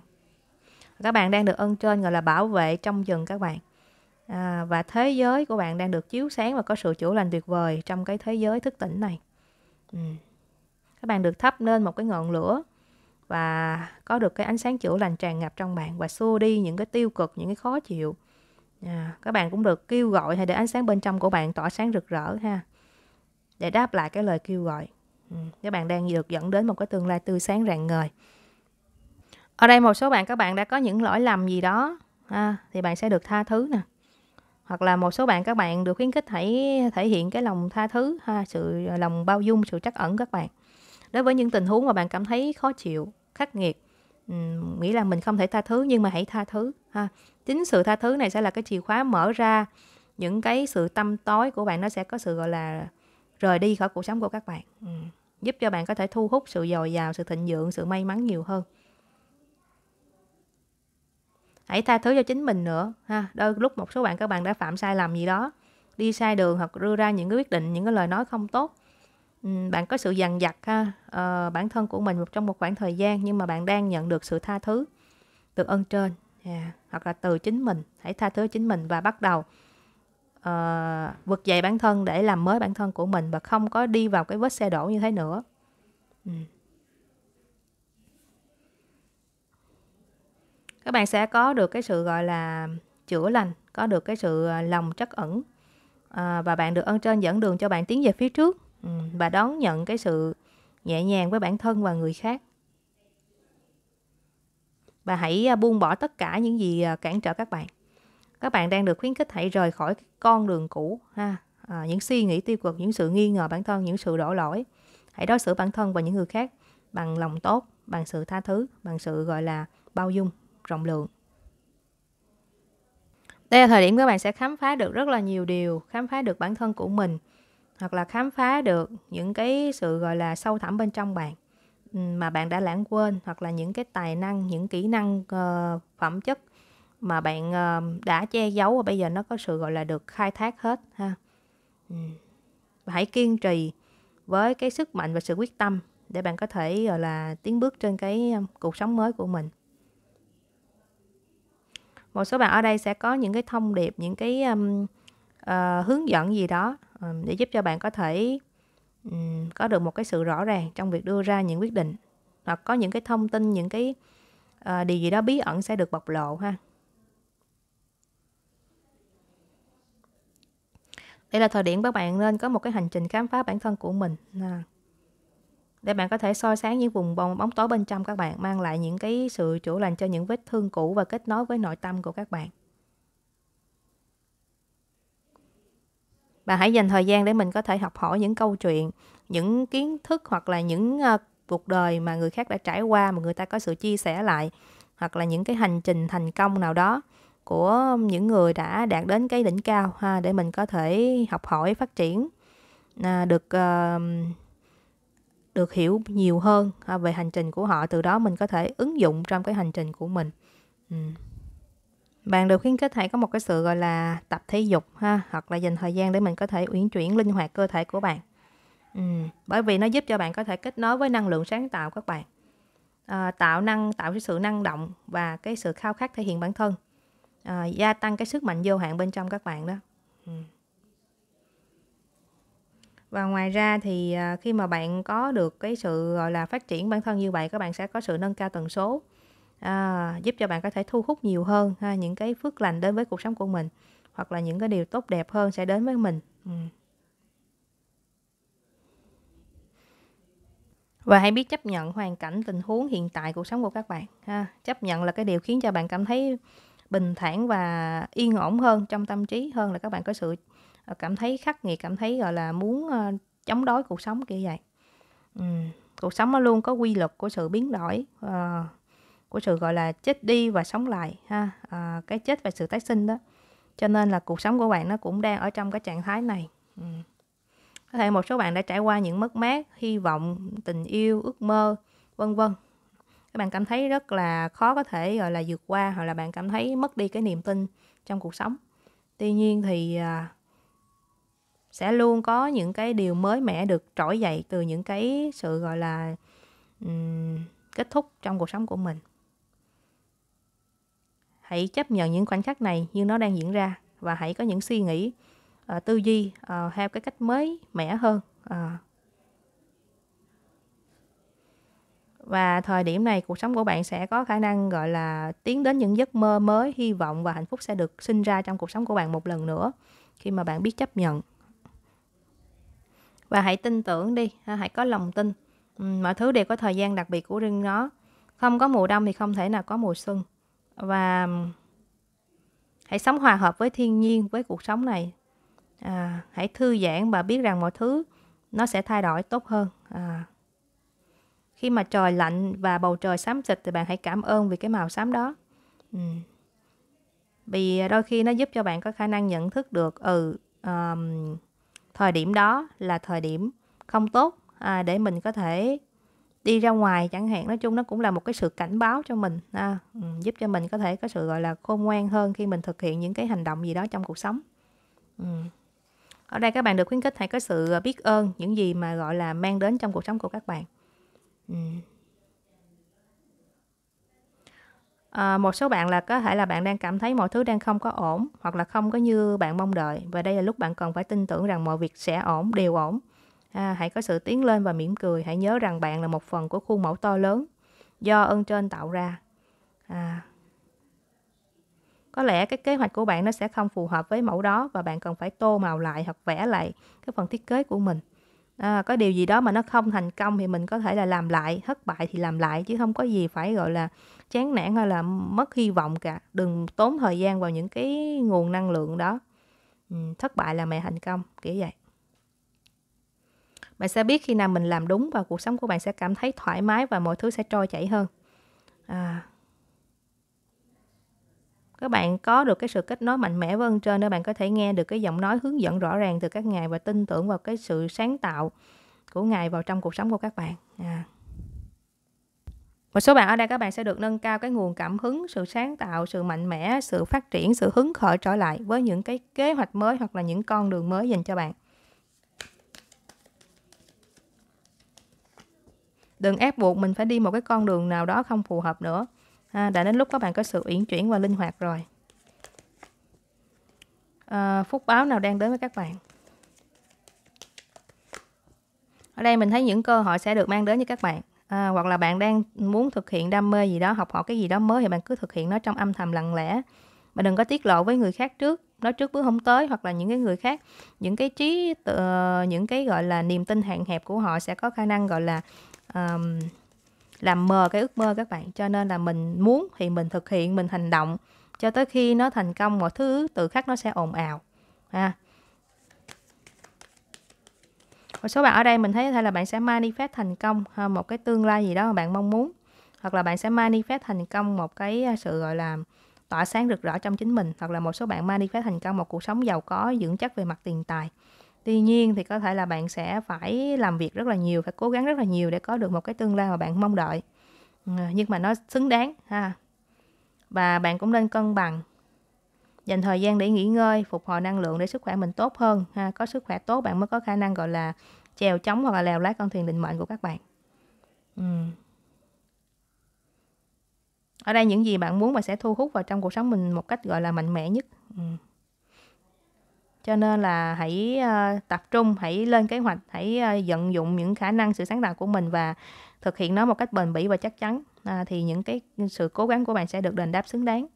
các bạn đang được ơn trên gọi là bảo vệ trong rừng các bạn à, và thế giới của bạn đang được chiếu sáng và có sự chữa lành tuyệt vời trong cái thế giới thức tỉnh này ừ. các bạn được thắp lên một cái ngọn lửa và có được cái ánh sáng chữa lành tràn ngập trong bạn và xua đi những cái tiêu cực những cái khó chịu à, các bạn cũng được kêu gọi hay để ánh sáng bên trong của bạn tỏa sáng rực rỡ ha để đáp lại cái lời kêu gọi ừ, các bạn đang được dẫn đến một cái tương lai tươi sáng rạng ngời ở đây một số bạn các bạn đã có những lỗi lầm gì đó ha, thì bạn sẽ được tha thứ nè hoặc là một số bạn các bạn được khuyến khích hãy thể hiện cái lòng tha thứ ha, sự lòng bao dung sự trắc ẩn các bạn đối với những tình huống mà bạn cảm thấy khó chịu khắc nghiệt ừ, nghĩ là mình không thể tha thứ nhưng mà hãy tha thứ ha chính sự tha thứ này sẽ là cái chìa khóa mở ra những cái sự tâm tối của bạn nó sẽ có sự gọi là rời đi khỏi cuộc sống của các bạn ừ. giúp cho bạn có thể thu hút sự dồi dào sự thịnh vượng sự may mắn nhiều hơn hãy tha thứ cho chính mình nữa ha đôi lúc một số bạn các bạn đã phạm sai lầm gì đó đi sai đường hoặc đưa ra những cái quyết định những cái lời nói không tốt ừ, bạn có sự dằn vặt ha à, bản thân của mình trong một khoảng thời gian nhưng mà bạn đang nhận được sự tha thứ từ ơn trên yeah. hoặc là từ chính mình hãy tha thứ chính mình và bắt đầu uh, vực dậy bản thân để làm mới bản thân của mình và không có đi vào cái vết xe đổ như thế nữa ừ. các bạn sẽ có được cái sự gọi là chữa lành có được cái sự ờ, lòng trắc ẩn à, và bạn được ơn trên dẫn đường cho bạn tiến về phía trước ừ, và đón nhận cái sự nhẹ nhàng với bản thân và người khác và hãy à, buông bỏ tất cả những gì à, cản trở các bạn các bạn đang được khuyến khích hãy rời khỏi con đường cũ ha à, những suy nghĩ tiêu cực những sự nghi ngờ bản thân những sự đổ lỗi hãy đối xử bản thân và những người khác bằng lòng tốt bằng sự tha thứ bằng sự gọi là bao dung rộng lượng đây là thời điểm các bạn sẽ khám phá được rất là nhiều điều khám phá được bản thân của mình hoặc là khám phá được những cái sự gọi là sâu thẳm bên trong bạn Ừ, mà bạn đã lãng quên hoặc là những cái tài năng những kỹ năng uh, phẩm chất mà bạn uh, đã che giấu và bây giờ nó có sự gọi là được khai thác hết ha và ừ. hãy kiên trì với cái sức mạnh và sự quyết tâm để bạn có thể gọi là tiến bước trên cái ờ, cuộc sống mới của mình một số bạn ở đây sẽ có những cái thông điệp những cái um, uh, hướng dẫn gì đó um, để giúp cho bạn có thể có được một cái sự rõ ràng trong việc đưa ra những quyết định hoặc có những cái thông tin những cái uh, điều gì đó bí ẩn sẽ được bộc lộ ha đây là thời điểm các bạn nên có một cái hành trình khám phá bản thân của mình à. để bạn có thể soi sáng những vùng bóng, bóng tối bên trong các bạn mang lại những cái sự chữa lành cho những vết thương cũ và kết nối với nội tâm của các bạn và hãy dành thời gian để mình có thể học hỏi những câu chuyện những kiến thức hoặc là những uh, cuộc đời mà người khác đã trải qua mà người ta có sự chia sẻ lại hoặc là những cái hành trình thành công nào đó của những người đã đạt đến cái đỉnh cao ha để mình có thể học hỏi phát triển à, được uh, được hiểu nhiều hơn ha, à, về hành trình của họ từ đó mình có thể ứng dụng trong cái hành trình của mình ừ bạn được khuyến khích hãy có một cái sự gọi là tập thể dục ha hoặc là dành thời gian để mình có thể uyển chuyển linh hoạt cơ thể của bạn ừ. bởi vì nó giúp cho bạn có thể kết nối với năng lượng sáng tạo các bạn à, tạo năng tạo cái sự năng động và cái sự khao khát thể hiện bản thân à, gia tăng cái sức mạnh vô hạn bên trong các bạn đó ừ. và ngoài ra thì ờ, khi mà bạn có được cái sự gọi là phát triển bản thân như vậy các bạn sẽ có sự nâng cao tần số à, giúp cho bạn có thể thu hút nhiều hơn ha, những cái phước lành đến với cuộc sống của mình hoặc là những cái điều tốt đẹp hơn sẽ đến với mình ừ. và hãy biết chấp nhận hoàn cảnh tình huống hiện tại cuộc sống của các bạn ha chấp nhận là cái điều khiến cho bạn cảm thấy bình thản và yên ổn hơn trong tâm trí hơn là các bạn có sự ờ, cảm thấy khắc nghiệt cảm thấy gọi là muốn ờ, chống đối cuộc sống kiểu vậy ừ. cuộc sống nó luôn có quy luật của sự biến đổi à, của sự gọi là chết đi và sống lại ha à, cái chết và sự tái sinh đó cho nên là cuộc sống của bạn nó cũng đang ở trong cái trạng thái này ừ. có thể một số bạn đã trải qua những mất mát hy vọng tình yêu ước mơ vân vân các bạn cảm thấy rất là khó có thể gọi là vượt qua hoặc là bạn cảm thấy mất đi cái niềm tin trong cuộc sống tuy nhiên thì à, sẽ luôn có những cái điều mới mẻ được trỗi dậy từ những cái sự gọi là um, kết thúc trong cuộc sống của mình hãy chấp nhận những khoảnh khắc này như nó đang diễn ra và hãy có những suy nghĩ uh, tư duy uh, theo cái cách mới mẻ hơn uh. và thời điểm này cuộc sống của bạn sẽ có khả năng gọi là tiến đến những giấc mơ mới hy vọng và hạnh phúc sẽ được sinh ra trong cuộc sống của bạn một lần nữa khi mà bạn biết chấp nhận và hãy tin tưởng đi hãy có lòng tin mọi thứ đều có thời gian đặc biệt của riêng nó không có mùa đông thì không thể nào có mùa xuân và hãy sống hòa hợp với thiên nhiên với cuộc sống này à, hãy thư giãn và biết rằng mọi thứ nó sẽ thay đổi tốt hơn à, khi mà trời lạnh và bầu trời xám xịt thì bạn hãy cảm ơn vì cái màu xám đó ừ. vì đôi khi nó giúp cho bạn có khả năng nhận thức được ừ um, thời điểm đó là thời điểm không tốt à, để mình có thể đi ra ngoài chẳng hạn nói chung nó cũng là một cái sự cảnh báo cho mình à, ừ, giúp cho mình có thể có sự gọi là khôn ngoan hơn khi mình thực hiện những cái hành động gì đó trong cuộc sống ừ. ở đây các bạn được khuyến khích hãy có sự biết ơn những gì mà gọi là mang đến trong cuộc sống của các bạn ừ. À, một số bạn là có thể là bạn đang cảm thấy mọi thứ đang không có ổn hoặc là không có như bạn mong đợi và đây là lúc bạn cần phải tin tưởng rằng mọi việc sẽ ổn đều ổn À, hãy có sự tiến lên và mỉm cười. Hãy nhớ rằng bạn là một phần của khuôn mẫu to lớn do ơn trên tạo ra. À, có lẽ cái kế hoạch của bạn nó sẽ không phù hợp với mẫu đó và bạn cần phải tô màu lại hoặc vẽ lại cái phần thiết kế của mình à, có điều gì đó mà nó không thành công thì mình có thể là làm lại thất bại thì làm lại chứ không có gì phải gọi là chán nản hay là mất hy vọng cả đừng tốn thời gian vào những cái nguồn năng lượng đó ừ, thất bại là mẹ thành công kiểu vậy bạn sẽ biết khi nào mình làm đúng và cuộc sống của bạn sẽ cảm thấy thoải mái và mọi thứ sẽ trôi chảy hơn à. các bạn có được cái sự kết nối mạnh mẽ với ơn trên để bạn có thể nghe được cái giọng nói hướng dẫn rõ ràng từ các ngài và tin tưởng vào cái sự sáng tạo của ngài vào trong cuộc sống của các bạn à. một số bạn ở đây các bạn sẽ được nâng cao cái nguồn cảm hứng sự sáng tạo sự mạnh mẽ sự phát triển sự hứng khởi trở lại với những cái kế hoạch mới hoặc là những con đường mới dành cho bạn đừng ép buộc mình phải đi một cái con đường nào đó không phù hợp nữa à, đã đến lúc các bạn có sự uyển chuyển và linh hoạt rồi à, phúc báo nào đang đến với các bạn ở đây mình thấy những cơ hội sẽ được mang đến cho các bạn à, hoặc là bạn đang muốn thực hiện đam mê gì đó học hỏi cái gì đó mới thì bạn cứ thực hiện nó trong âm thầm lặng lẽ mà đừng có tiết lộ với người khác trước nói trước bước không tới hoặc là những cái người khác những cái trí uh, những cái gọi là niềm tin hạn hẹp của họ sẽ có khả năng gọi là um, làm mờ cái ước mơ các bạn cho nên là mình muốn thì mình thực hiện mình hành động cho tới khi nó thành công mọi thứ tự khắc nó sẽ ồn ào ha một số bạn ở đây mình thấy là bạn sẽ manifest thành công ha, một cái tương lai gì đó mà bạn mong muốn hoặc là bạn sẽ manifest thành công một cái à, sự gọi là tỏa sáng rực rỡ trong chính mình hoặc là một số bạn manifest thành công một cuộc sống giàu có dưỡng chất về mặt tiền tài tuy nhiên thì có thể là bạn sẽ phải làm việc rất là nhiều phải cố gắng rất là nhiều để có được một cái tương lai mà bạn mong đợi ờ, nhưng mà nó xứng đáng ha và bạn cũng nên cân bằng dành thời gian để nghỉ ngơi phục hồi năng lượng để sức khỏe mình tốt hơn ha có sức khỏe tốt bạn mới có khả năng gọi là chèo chống hoặc là lèo lái con thuyền định mệnh của các bạn ở đây những gì bạn muốn mà sẽ thu hút vào trong cuộc sống mình một cách gọi là mạnh mẽ nhất ừ cho nên là hãy uh, tập trung hãy lên kế hoạch hãy uh, vận dụng những khả năng sự sáng tạo của mình và thực hiện nó một cách bền bỉ và chắc chắn à, thì những cái sự cố gắng của bạn sẽ được đền đáp xứng đáng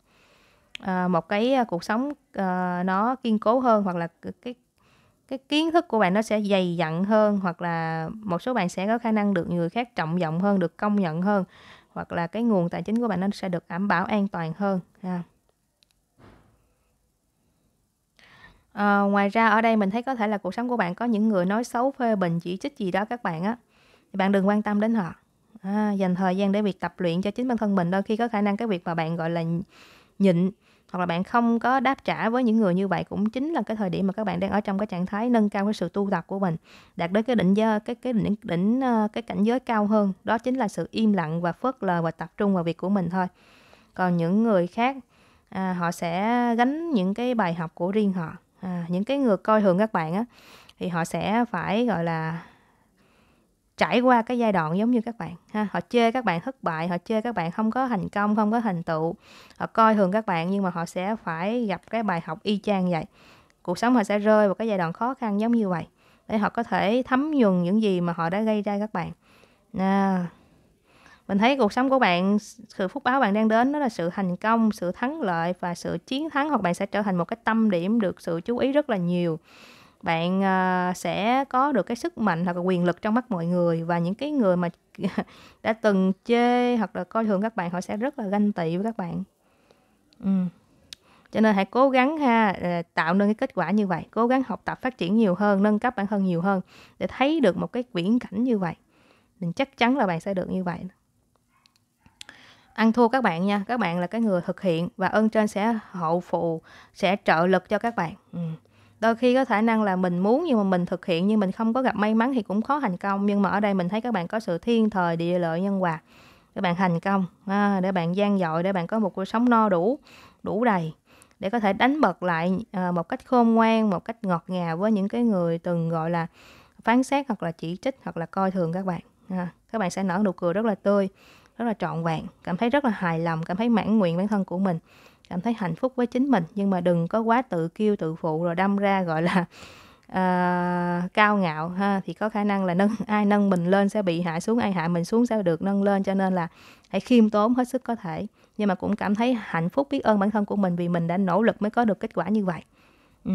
à, một cái cuộc sống à, nó kiên cố hơn hoặc là cái cái kiến thức của bạn nó sẽ dày dặn hơn hoặc là một số bạn sẽ có khả năng được người khác trọng vọng hơn được công nhận hơn hoặc là cái nguồn tài chính của bạn nó sẽ được đảm bảo an toàn hơn ha. À. Ờ, ngoài ra ở đây mình thấy có thể là cuộc sống của bạn có những người nói xấu, phê bình, chỉ trích gì đó các bạn á, thì bạn đừng quan tâm đến họ. À, dành thời gian để việc tập luyện cho chính bản thân mình đôi khi có khả năng cái việc mà bạn gọi là nhịn hoặc là bạn không có đáp trả với những người như vậy cũng chính là cái thời điểm mà các bạn đang ở trong cái trạng thái nâng cao cái sự tu tập của mình đạt đến cái đỉnh giới cái cái đỉnh đỉnh ờ, cái cảnh giới cao hơn đó chính là sự im lặng và phớt lờ và tập trung vào việc của mình thôi còn những người khác à, họ sẽ gánh những cái bài học của riêng họ à, những cái người coi thường các bạn á thì họ sẽ phải gọi là trải qua cái giai đoạn giống như các bạn ha họ chê các bạn thất bại họ chê các bạn không có thành công không có thành tựu họ coi thường các bạn nhưng mà họ sẽ phải gặp cái bài học y chang vậy cuộc sống họ sẽ rơi vào cái giai đoạn khó khăn giống như vậy để họ có thể thấm nhuần những gì mà họ đã gây ra các bạn à, mình thấy cuộc sống của bạn sự phúc báo bạn đang đến đó là sự thành công sự thắng lợi và sự chiến thắng hoặc bạn sẽ trở thành một cái tâm điểm được sự chú ý rất là nhiều bạn ờ, sẽ có được cái sức mạnh hoặc là quyền lực trong mắt mọi người và những cái người mà đã từng chê hoặc là coi thường các bạn họ sẽ rất là ganh tị với các bạn ừ. cho nên hãy cố gắng ha ờ, tạo nên cái kết quả như vậy cố gắng học tập phát triển nhiều hơn nâng cấp bản thân nhiều hơn để thấy được một cái viễn cảnh như vậy mình chắc chắn là bạn sẽ được như vậy ăn thua các bạn nha các bạn là cái người thực hiện và ơn trên sẽ hậu phụ sẽ trợ lực cho các bạn ừ. đôi khi có khả năng là mình muốn nhưng mà mình thực hiện nhưng mình không có gặp may mắn thì cũng khó thành công nhưng mà ở đây mình thấy các bạn có sự thiên thời địa lợi nhân hòa để bạn thành công à, để bạn gian dội để bạn có một cuộc sống no đủ đủ đầy để có thể đánh bật lại à, một cách khôn ngoan một cách ngọt ngào với những cái người từng gọi là phán xét hoặc là chỉ trích hoặc là coi thường các bạn à, các bạn sẽ nở nụ cười rất là tươi rất là trọn vẹn cảm thấy rất là hài lòng cảm thấy mãn nguyện bản thân của mình cảm thấy hạnh phúc với chính mình nhưng mà đừng có quá tự kiêu tự phụ rồi đâm ra gọi là uh, cao ngạo ha thì có khả năng là nâng ai nâng mình lên sẽ bị hạ xuống ai hạ mình xuống sẽ được nâng lên cho nên là hãy khiêm tốn hết sức có thể nhưng mà cũng cảm thấy hạnh phúc biết ơn bản thân của mình vì mình đã nỗ lực mới có được kết quả như vậy ừ.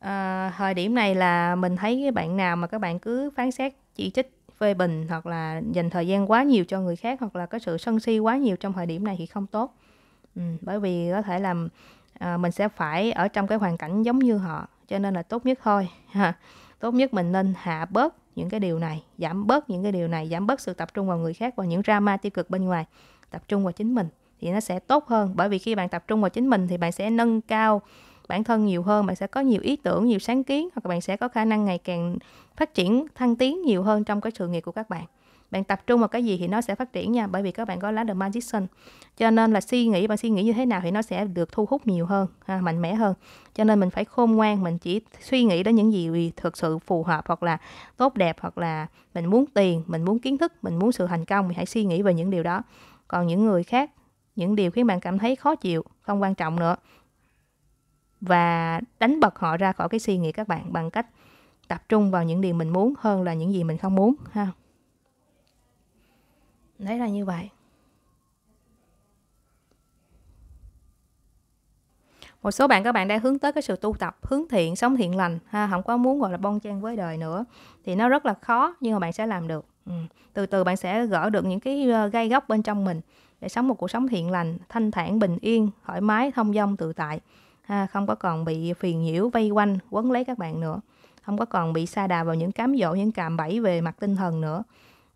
à, thời điểm này là mình thấy bạn nào mà các bạn cứ phán xét chỉ trích phê bình hoặc là dành thời gian quá nhiều cho người khác hoặc là có sự sân si quá nhiều trong thời điểm này thì không tốt ừ, bởi vì có thể làm à, mình sẽ phải ở trong cái hoàn cảnh giống như họ cho nên là tốt nhất thôi ha. tốt nhất mình nên hạ bớt những cái điều này giảm bớt những cái điều này giảm bớt sự tập trung vào người khác và những drama tiêu cực bên ngoài tập trung vào chính mình thì nó sẽ tốt hơn bởi vì khi bạn tập trung vào chính mình thì bạn sẽ nâng cao bản thân nhiều hơn bạn sẽ có nhiều ý tưởng nhiều sáng kiến hoặc bạn sẽ có khả năng ngày càng phát triển thăng tiến nhiều hơn trong cái sự nghiệp của các bạn bạn tập trung vào cái gì thì nó sẽ phát triển nha bởi vì các bạn có lá the magician cho nên là suy nghĩ bạn suy nghĩ như thế nào thì nó sẽ được thu hút nhiều hơn ha, mạnh mẽ hơn cho nên mình phải khôn ngoan mình chỉ suy nghĩ đến những gì thực sự phù hợp hoặc là tốt đẹp hoặc là mình muốn tiền mình muốn kiến thức mình muốn sự thành công thì hãy suy nghĩ về những điều đó còn những người khác những điều khiến bạn cảm thấy khó chịu không quan trọng nữa và đánh bật họ ra khỏi cái suy nghĩ các bạn bằng cách tập trung vào những điều mình muốn hơn là những gì mình không muốn ha đấy là như vậy một số bạn các bạn đang hướng tới cái sự tu tập hướng thiện sống thiện lành ha không có muốn gọi là bon chen với đời nữa thì nó rất là khó nhưng mà bạn sẽ làm được ừ. từ từ bạn sẽ gỡ được những cái gai góc bên trong mình để sống một cuộc sống thiện lành thanh thản bình yên thoải mái thông dong tự tại ha, không có còn bị phiền nhiễu vây quanh quấn lấy các bạn nữa không có còn bị xa đà vào những cám dỗ những cạm bẫy về mặt tinh thần nữa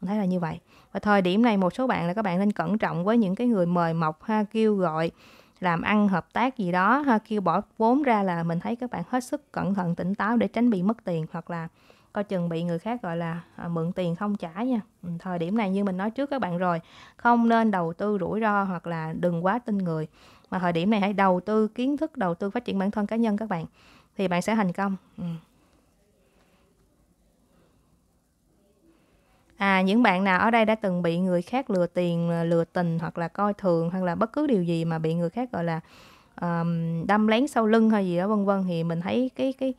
mình thấy là như vậy và thời điểm này một số bạn là các bạn nên cẩn trọng với những cái người mời mọc ha kêu gọi làm ăn hợp tác gì đó ha kêu bỏ vốn ra là mình thấy các bạn hết sức cẩn thận tỉnh táo để tránh bị mất tiền hoặc là coi chừng bị người khác gọi là à, mượn tiền không trả nha ừ, thời điểm này như mình nói trước các bạn rồi không nên đầu tư rủi ro hoặc là đừng quá tin người mà thời điểm này hãy đầu tư kiến thức đầu tư phát triển bản thân cá nhân các bạn thì bạn sẽ thành công ừ. à những bạn nào ở đây đã từng bị người khác lừa tiền à, lừa tình hoặc là coi thường hoặc là bất cứ điều gì mà bị người khác gọi là um, đâm lén sau lưng hay gì đó vân vân thì mình thấy cái cái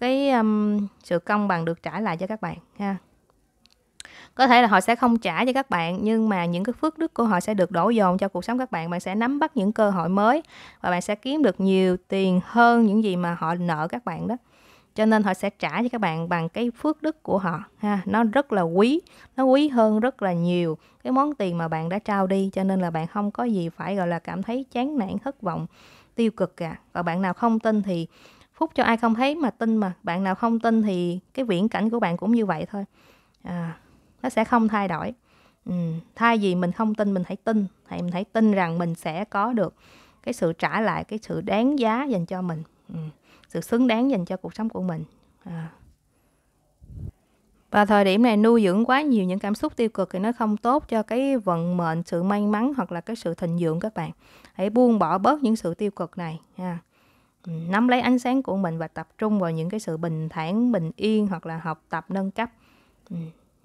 cái um, sự công bằng được trả lại cho các bạn ha có thể là họ sẽ không trả cho các bạn nhưng mà những cái phước đức của họ sẽ được đổ dồn cho cuộc sống các bạn bạn sẽ nắm bắt những cơ hội mới và bạn sẽ kiếm được nhiều tiền hơn những gì mà họ nợ các bạn đó cho nên họ sẽ trả cho các bạn bằng cái phước đức của họ ha nó rất là quý nó quý hơn rất là nhiều cái món tiền mà bạn đã trao đi cho nên là bạn không có gì phải gọi là cảm thấy chán nản thất vọng tiêu cực cả và bạn nào không tin thì phúc cho ai không thấy mà tin mà bạn nào không tin thì cái viễn cảnh của bạn cũng như vậy thôi à, nó sẽ không thay đổi ừ. thay vì mình không tin mình hãy tin hãy mình hãy tin rằng mình sẽ có được cái sự trả lại cái sự đáng giá dành cho mình ừ. sự xứng đáng dành cho cuộc sống của mình à. và thời điểm này nuôi dưỡng quá nhiều những cảm xúc tiêu cực thì nó không tốt cho cái vận mệnh sự may mắn hoặc là cái sự thịnh vượng các bạn hãy buông bỏ bớt những sự tiêu cực này ha ừ, nắm lấy ánh sáng của mình và tập trung vào những cái sự bình thản bình yên hoặc là học tập nâng cấp ừ